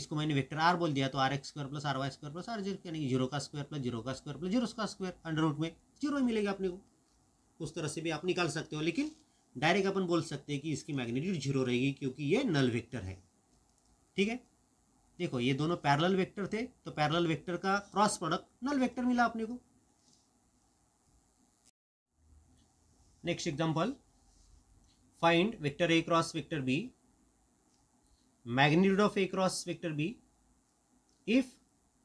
इसको मैंने वेक्टर आर बोल दिया तो r x square plus are y square plus r zero यानी कि जीरो का स्क्वायर प्लस जीरो का स्क्वायर प्लस जीरो का स्क्वायर अंडर रूट में जीरो मिलेगा अपने को उस तरह से भी आप निकाल सकते हो लेकिन डायरेक्ट अपन बोल सकते हैं कि इसकी मैग्नेट्यूड जीरो रहेगी क्योंकि ये नल वेक्टर है ठीक है देखो ये दोनों पैरेलल वेक्टर थे तो पैरेलल वेक्टर का क्रॉस प्रोडक्ट नल वेक्टर मिला अपने को next example find vector A cross vector b magnitude of A cross vector B if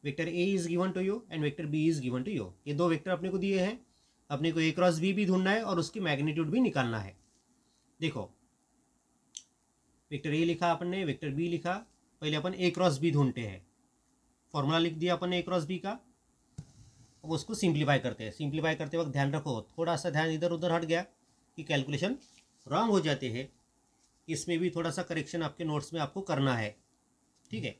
vector A is given to you and vector B is given to you ये दो vector अपने को दिए हैं अपने को ए क्रॉस बी भी ढूंढना है और उसकी मैग्नीट्यूड भी निकालना है देखो वेक्टर ए लिखा अपन ने वेक्टर बी लिखा पहले अपन ए क्रॉस बी ढूंढते हैं फॉर्मूला लिख दिया अपन ने ए क्रॉस बी का अब उसको सिंप्लीफाई करते हैं सिंप्लीफाई करते वक्त ध्यान रखो थोड़ा सा ध्यान इधर उधर हट गया कि कैलकुलेशन रॉन्ग हो जाते हैं इसमें भी थोड़ा सा करेक्शन आपके नोट्स में आपको करना है ठीक है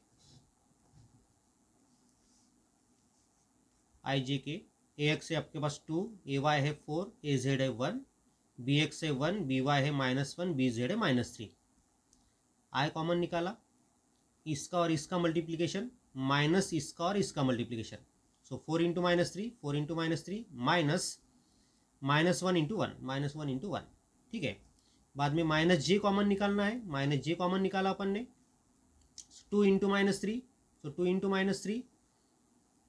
आई जे के ए एक्स है आपके पास टू ए वाई है फोर ए जेड है वन बी एक्स है वन बी वाई है माइनस वन बी जेड है माइनस थ्री आई कॉमन निकाला इसका और इसका मल्टीप्लीकेशन माइनस इसका और इसका multiplication so four into minus three four into minus three minus minus one into one minus one into one ठीक है बाद में माइनस जे कॉमन निकालना है माइनस जे कॉमन निकाला अपन ने two into minus three so two into minus three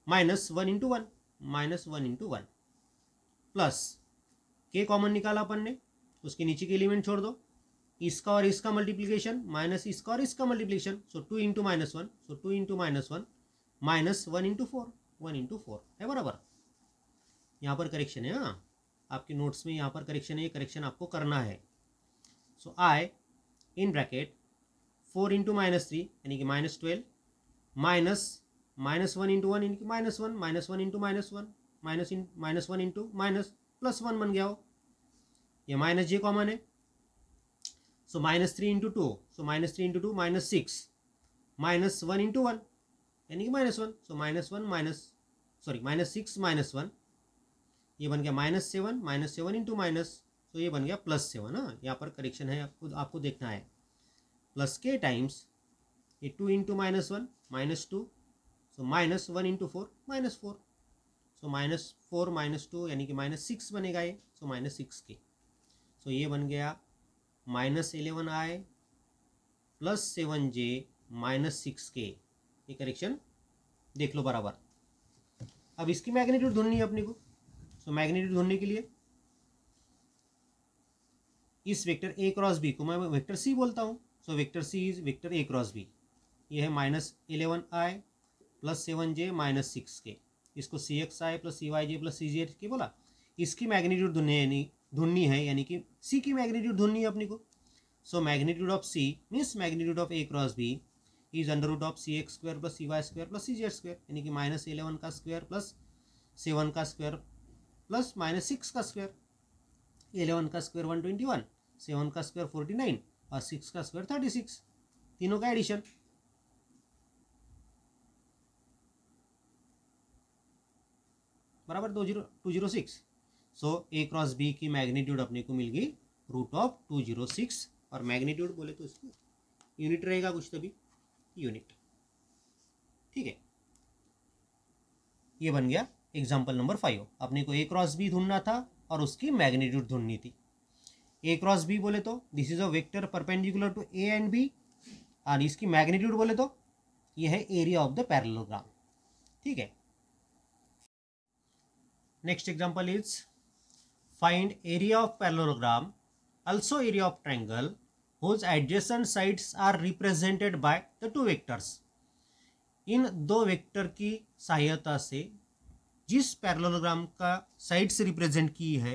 minus one into one minus one into one plus k common निकाला अपन ने उसके नीचे के एलिमेंट छोड़ दो इसका और इसका मल्टीप्लीकेशन माइनस इसका और इसका multiplication so two into minus one so two into minus one minus one into four one into four है बराबर यहाँ पर करेक्शन है हाँ आपके नोट्स में यहाँ पर करेक्शन है ये करेक्शन आपको करना है so i in bracket four into minus three यानी कि minus twelve minus minus one into one into minus one minus one into minus one minus in minus one into minus plus one बन गया हो ये minus जे common है so minus three into two so minus three into two minus six minus one into one यानी कि minus one so minus one minus sorry minus six minus one ये बन गया minus seven minus seven into minus so तो ये बन गया plus seven हाँ यहाँ पर करेक्शन है आपको आपको देखना है प्लस के टाइम्स ये two into minus one minus two so minus one into four minus four so minus four minus two यानी कि माइनस सिक्स बनेगा ये सो माइनस सिक्स के सो ये बन गया minus eleven i plus seven j minus six k ये correction देख लो बराबर अब इसकी मैग्नीट्यूड ढूंढनी है अपने को सो मैग्नीट्यूड ढूंढने के लिए इस वेक्टर ए क्रॉस बी को मैं वेक्टर सी बोलता हूँ so vector C is vector A cross B ये है minus eleven i plus seven j minus six k इसको c x i plus C y j plus c j h k बोला इसकी magnitude धुनी यानी ढूंढनी है यानी कि सी की मैग्नीट्यूड ढूंढनी है अपनी को so magnitude of c means magnitude of A cross B is under root of C x square plus C y square plus C z square यानी कि माइनस इलेवन का स्क्वायर प्लस सेवन का square plus minus six का square eleven का square one twenty one seven का square forty nine और six का square thirty six तीनों का एडिशन बराबर दो zero two zero six so ए क्रॉस बी की मैग्नीट्यूड अपने को मिल गई root of two zero six और मैग्नीट्यूड बोले तो इसको यूनिट रहेगा कुछ तभी यूनिट ठीक है ये बन गया एग्जाम्पल नंबर फाइव अपने को ए क्रॉस बी ढूंढना था और उसकी मैग्नीट्यूड ढूंढनी थी ए क्रॉस बी बोले तो this is a vector perpendicular to A and b और इसकी मैग्नीट्यूड बोले तो यह है एरिया ऑफ द पैरेललोग्राम ठीक है next example is find area of parallelogram also area of triangle whose adjacent sides are represented by the two vectors इन दो vector की सहायता से जिस पैरलोग्राम का साइड से रिप्रेजेंट की है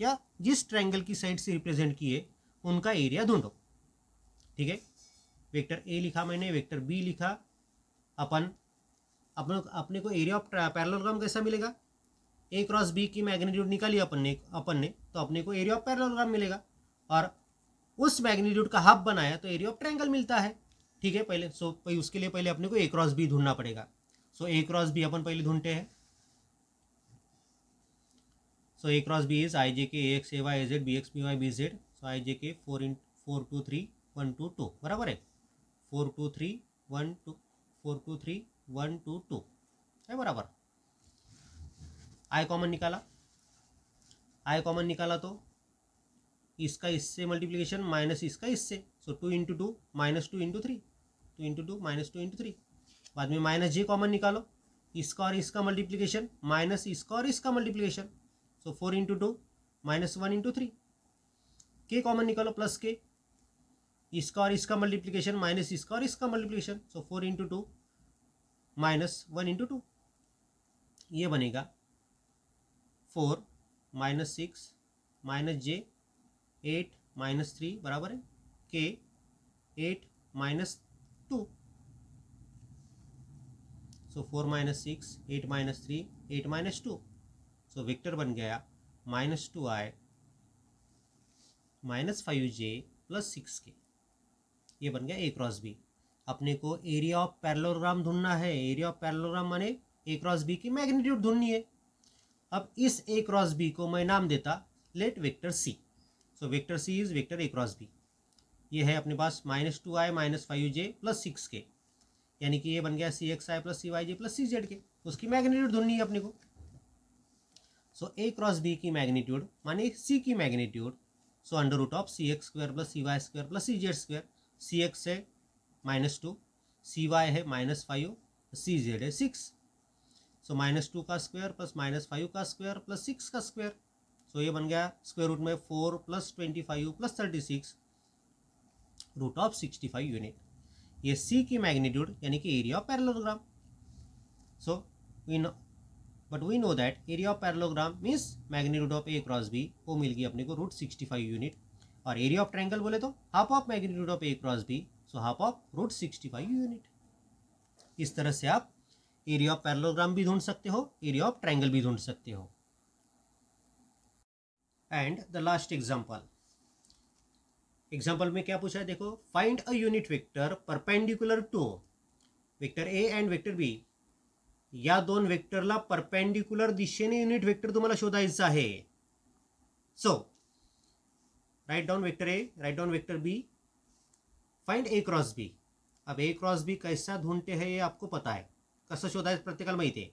या जिस ट्रायंगल की साइड से रिप्रेजेंट की है उनका एरिया ढूंढो ठीक है वेक्टर ए लिखा मैंने वेक्टर बी लिखा अपन अपन अपने को एरिया ऑफ पैरलोग्राम कैसा मिलेगा ए क्रॉस बी की मैग्नीट्यूड निकाली अपन ने अपन ने तो अपने को एरिया ऑफ पैरलोग्राम मिलेगा और उस मैग्नीट्यूड का हब बनाया तो एरिया ऑफ ट्रैंगल मिलता है ठीक है पहले सो so, उसके लिए पहले अपने को ए क्रॉस बी ढूंढना पड़ेगा सो ए क्रॉस बी अपन पहले ढूंढते हैं so A cross B is i J k x A y z B x B Y B z so i J k four in four two three one two two बराबर है four two three one two four two three one two two है बराबर आई common निकाला आई common निकाला तो इसका इससे multiplication minus इसका इससे so two into two minus two into three two into two minus two into three बाद में माइनस जे कॉमन निकालो इसका और इसका मल्टीप्लीकेशन माइनस इसका और इसका multiplication so four into two minus one into three के कॉमन निकालो प्लस के इसका और इसका मल्टीप्लीकेशन माइनस इसका और इसका multiplication so four into two minus one into two ये बनेगा four minus six minus j eight minus three बराबर है k eight minus two so four minus six eight minus three eight minus two so vector बन गया minus two i minus five J plus six k ये बन गया ए cross B अपने को area of parallelogram ढूंढना है एरिया ऑफ पैरलोग्राम माने ए क्रॉस बी की मैग्नीट्यूड ढूंढनी है अब इस ए क्रॉस बी को मैं नाम देता let vector C so vector C is vector A cross B ये है अपने पास minus two i minus five J plus six k यानी कि ये बन गया C x i plus C y j plus C z k उसकी मैग्नीट्यूड ढूंढनी है अपने को सो ए क्रॉस बी की मैग्नीट्यूड माने सी की magnitude so under root of C x square plus C y square plus C z square C x है minus two C y है माइनस फाइव सी जेड है six so minus two का square plus minus five का square plus six का square so ये बन गया square root में four plus twenty five plus thirty six root of sixty five unit ये C की मैग्नीट्यूड यानी कि area of parallelogram so we know but we know that area of parallelogram means magnitude of A cross B वो मिल गई अपने को root sixty five unit और एरिया ऑफ ट्रायंगल बोले तो half of magnitude of A cross B so half of root sixty five unit इस तरह से आप एरिया ऑफ पैरलोग्राम भी ढूंढ सकते हो एरिया ऑफ ट्राइंगल भी ढूंढ सकते हो and the last example example में क्या पूछा है देखो find a unit vector perpendicular to vector A and vector B या दोन वेक्टरला परपेंडिकुलर दिशेने युनिट वेक्टर तुम्हाला शोधायचा आहे so write down vector A write down vector B find A cross B अब ए क्रॉस बी कैसा ढूंढते हैं ये आपको पता है कसं शोधायचं प्रत्येकाला माहिती आहे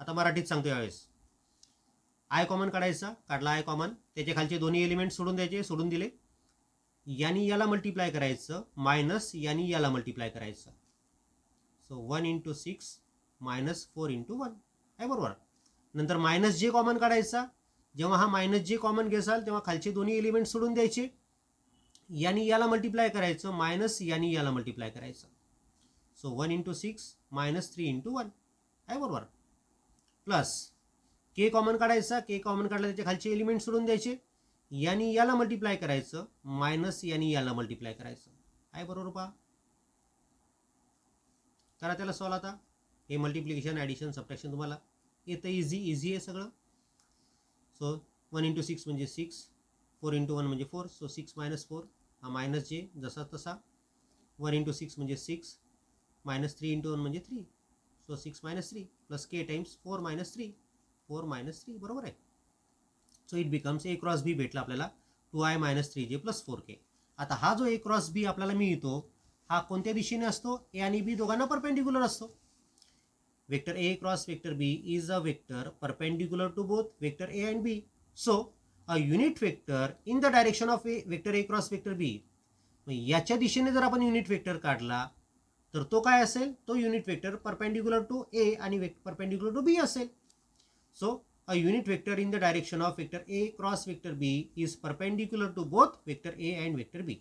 आता मराठीत सांगतो यावेळेस आय कॉमन काढायचा काढला आय कॉमन त्याच्या खालचे दोन्ही एलिमेंट सोडून द्यायचे सोडून दिले यांनी याला मल्टिप्लाय करायचं मायनस यानी याला मल्टिप्लाय करायचं so one into six minus four into one आहे बरोबर नंतर मायनस जे कॉमन काढायचा जेव्हा हा मायनस जे कॉमन घेसाल तेव्हा खालचे दोन्ही एलिमेंट सोडून द्यायचे यांनी याला मल्टिप्लाय करायचं मायनस यांनी याला मल्टिप्लाय करायचं so one into six minus three into one आहे बरोबर प्लस के कॉमन काढायचा के कॉमन काढला त्याच्या खालचे एलिमेंट सोडून द्यायचे यानी याला मल्टिप्लाय करायचं मायनस याने याला मल्टिप्लाय करायचं आहे बरोबर पहा करा त्याला सॉल्व आता हे मल्टिप्लिकेशन ॲडिशन सबट्रॅक्शन तुम्हाला येतं इझी इझी आहे सगळं सो वन इंटू सिक्स म्हणजे सिक्स फोर इंटू वन म्हणजे four so six minus four हा मायनस जे जसा तसा वन इंटू सिक्स म्हणजे six minus three into one म्हणजे three so six minus three plus k times four minus three four minus three बरोबर आहे so it becomes A cross B भेटला आपल्याला two i minus three j plus four k आता हा जो ए cross B आपल्याला मिळतो हा कोणत्या दिशेने असतो ए आणि बी दोघांना परपेंडिक्युलर असतो vector A cross vector B is a vector perpendicular to both vector A and B so a unit vector in the direction of a vector A cross vector B याच्या दिशेने जर आपण unit vector काढला तर तो काय असेल तो unit vector perpendicular to A आणि वेक् परपेंडिक्युलर टू बी असेल so a unit vector in the direction of vector A cross vector B is perpendicular to both vector A and vector B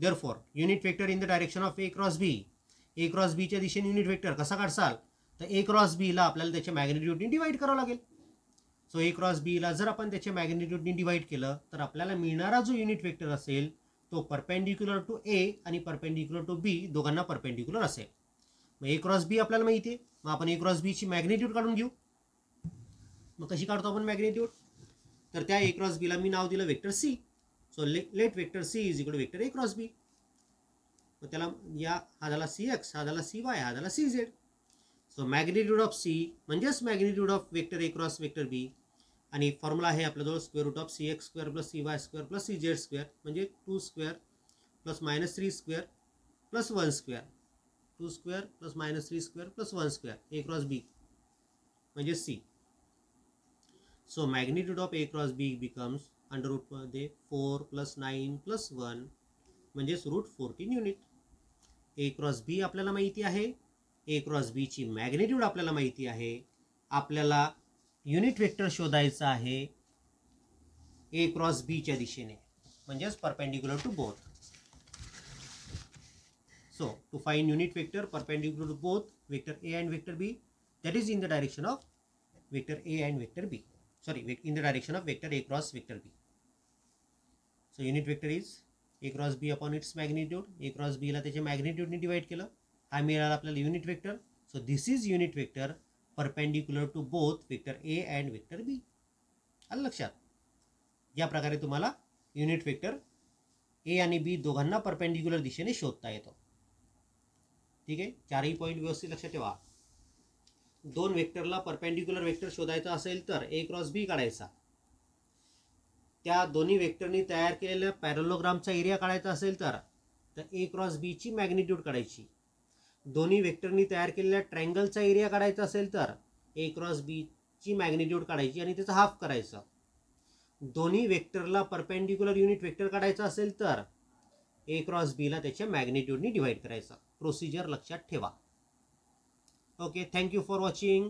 therefore unit vector in the direction of A cross B A cross बीच्या दिशेने unit vector कसा काढसाल तर ए cross बीला आपल्याला त्याच्या मॅग्नेट्यूडनी divide करावं लागेल सो ए cross बीला जर आपण त्याच्या मॅग्नेट्यूडनी डिवाईड केलं तर आपल्याला मिळणारा जो युनिट वेक्टर असेल तो परपेंडिक्युलर टू ए आणि परपेंडिक्युलर टू बी दोघांना परपेंडिक्युलर असेल मग ए क्रॉस बी आपल्याला माहिती आहे मग आपण ए क्रॉस बीची मॅग्नेट्यूड काढून घेऊ मग कशी काढतो आपण मॅग्नेट्यूड तर त्या ए क्रॉस बीला मी नाव दिलं vector C so let vector C is to vector A cross B मग त्याला या हा झाला सी एक्स हा झाला सी वाय हा झाला C z so magnitude of C म्हणजेच magnitude of vector A cross vector B आणि फॉर्म्युला आहे आपल्याजवळ square root of C x square plus C y square plus C z square म्हणजे two square plus minus three square plus one square two square plus minus three square plus one square A cross B म्हणजे C so magnitude of A cross B becomes under रूटमध्ये four plus nine plus one म्हणजेच root fourteen unit A cross B आपल्याला माहिती आहे ए cross बीची magnitude आपल्याला माहिती आहे आपल्याला युनिट व्हेक्टर शोधायचा आहे ए क्रॉस बीच्या दिशेने म्हणजेच perpendicular to both so to find unit vector perpendicular to both vector A and vector B that is in the direction of vector A and vector B sorry in the direction of vector A cross vector B so unit vector is A cross B upon its magnitude A cross B magnitude ने divide केलं हा मिळाला आपल्याला unit vector so this is unit vector perpendicular to both vector A and vector B आलं लक्षात या प्रकारे तुम्हाला युनिट वेक्टर ए आणि बी दोघांना परपेंडिक्युलर दिशेने शोधता येतो ठीक आहे चारही पॉईंट व्यवस्थित लक्षात ठेवा दोन वेक्टरला परपेंडिक्युलर वेक्टर शोधायचा असेल तर ए क्रॉस बी काढायचा त्या दोन्ही वेक्टरनी तयार केलेल्या पॅरोलोग्रामचा एरिया काढायचा असेल तर ए क्रॉस बीची मॅग्निट्यूड काढायची दोनों दोन्ही वेक्टरनी तयार केलेल्या ट्रँगलचा एरिया काढायचा असेल ए क्रॉस बी ची काढायची आणि त्याचा हाफ करायचा दोन्ही वेक्टरला परपेंडिक्युलर युनिट वेक्टर काढायचा असेल तर ए क्रॉस बीला त्याच्या मॅग्निट्यूडनी डिवाईड प्रोसिजर लक्षात ठेवा ओके यू फॉर वॉचिंग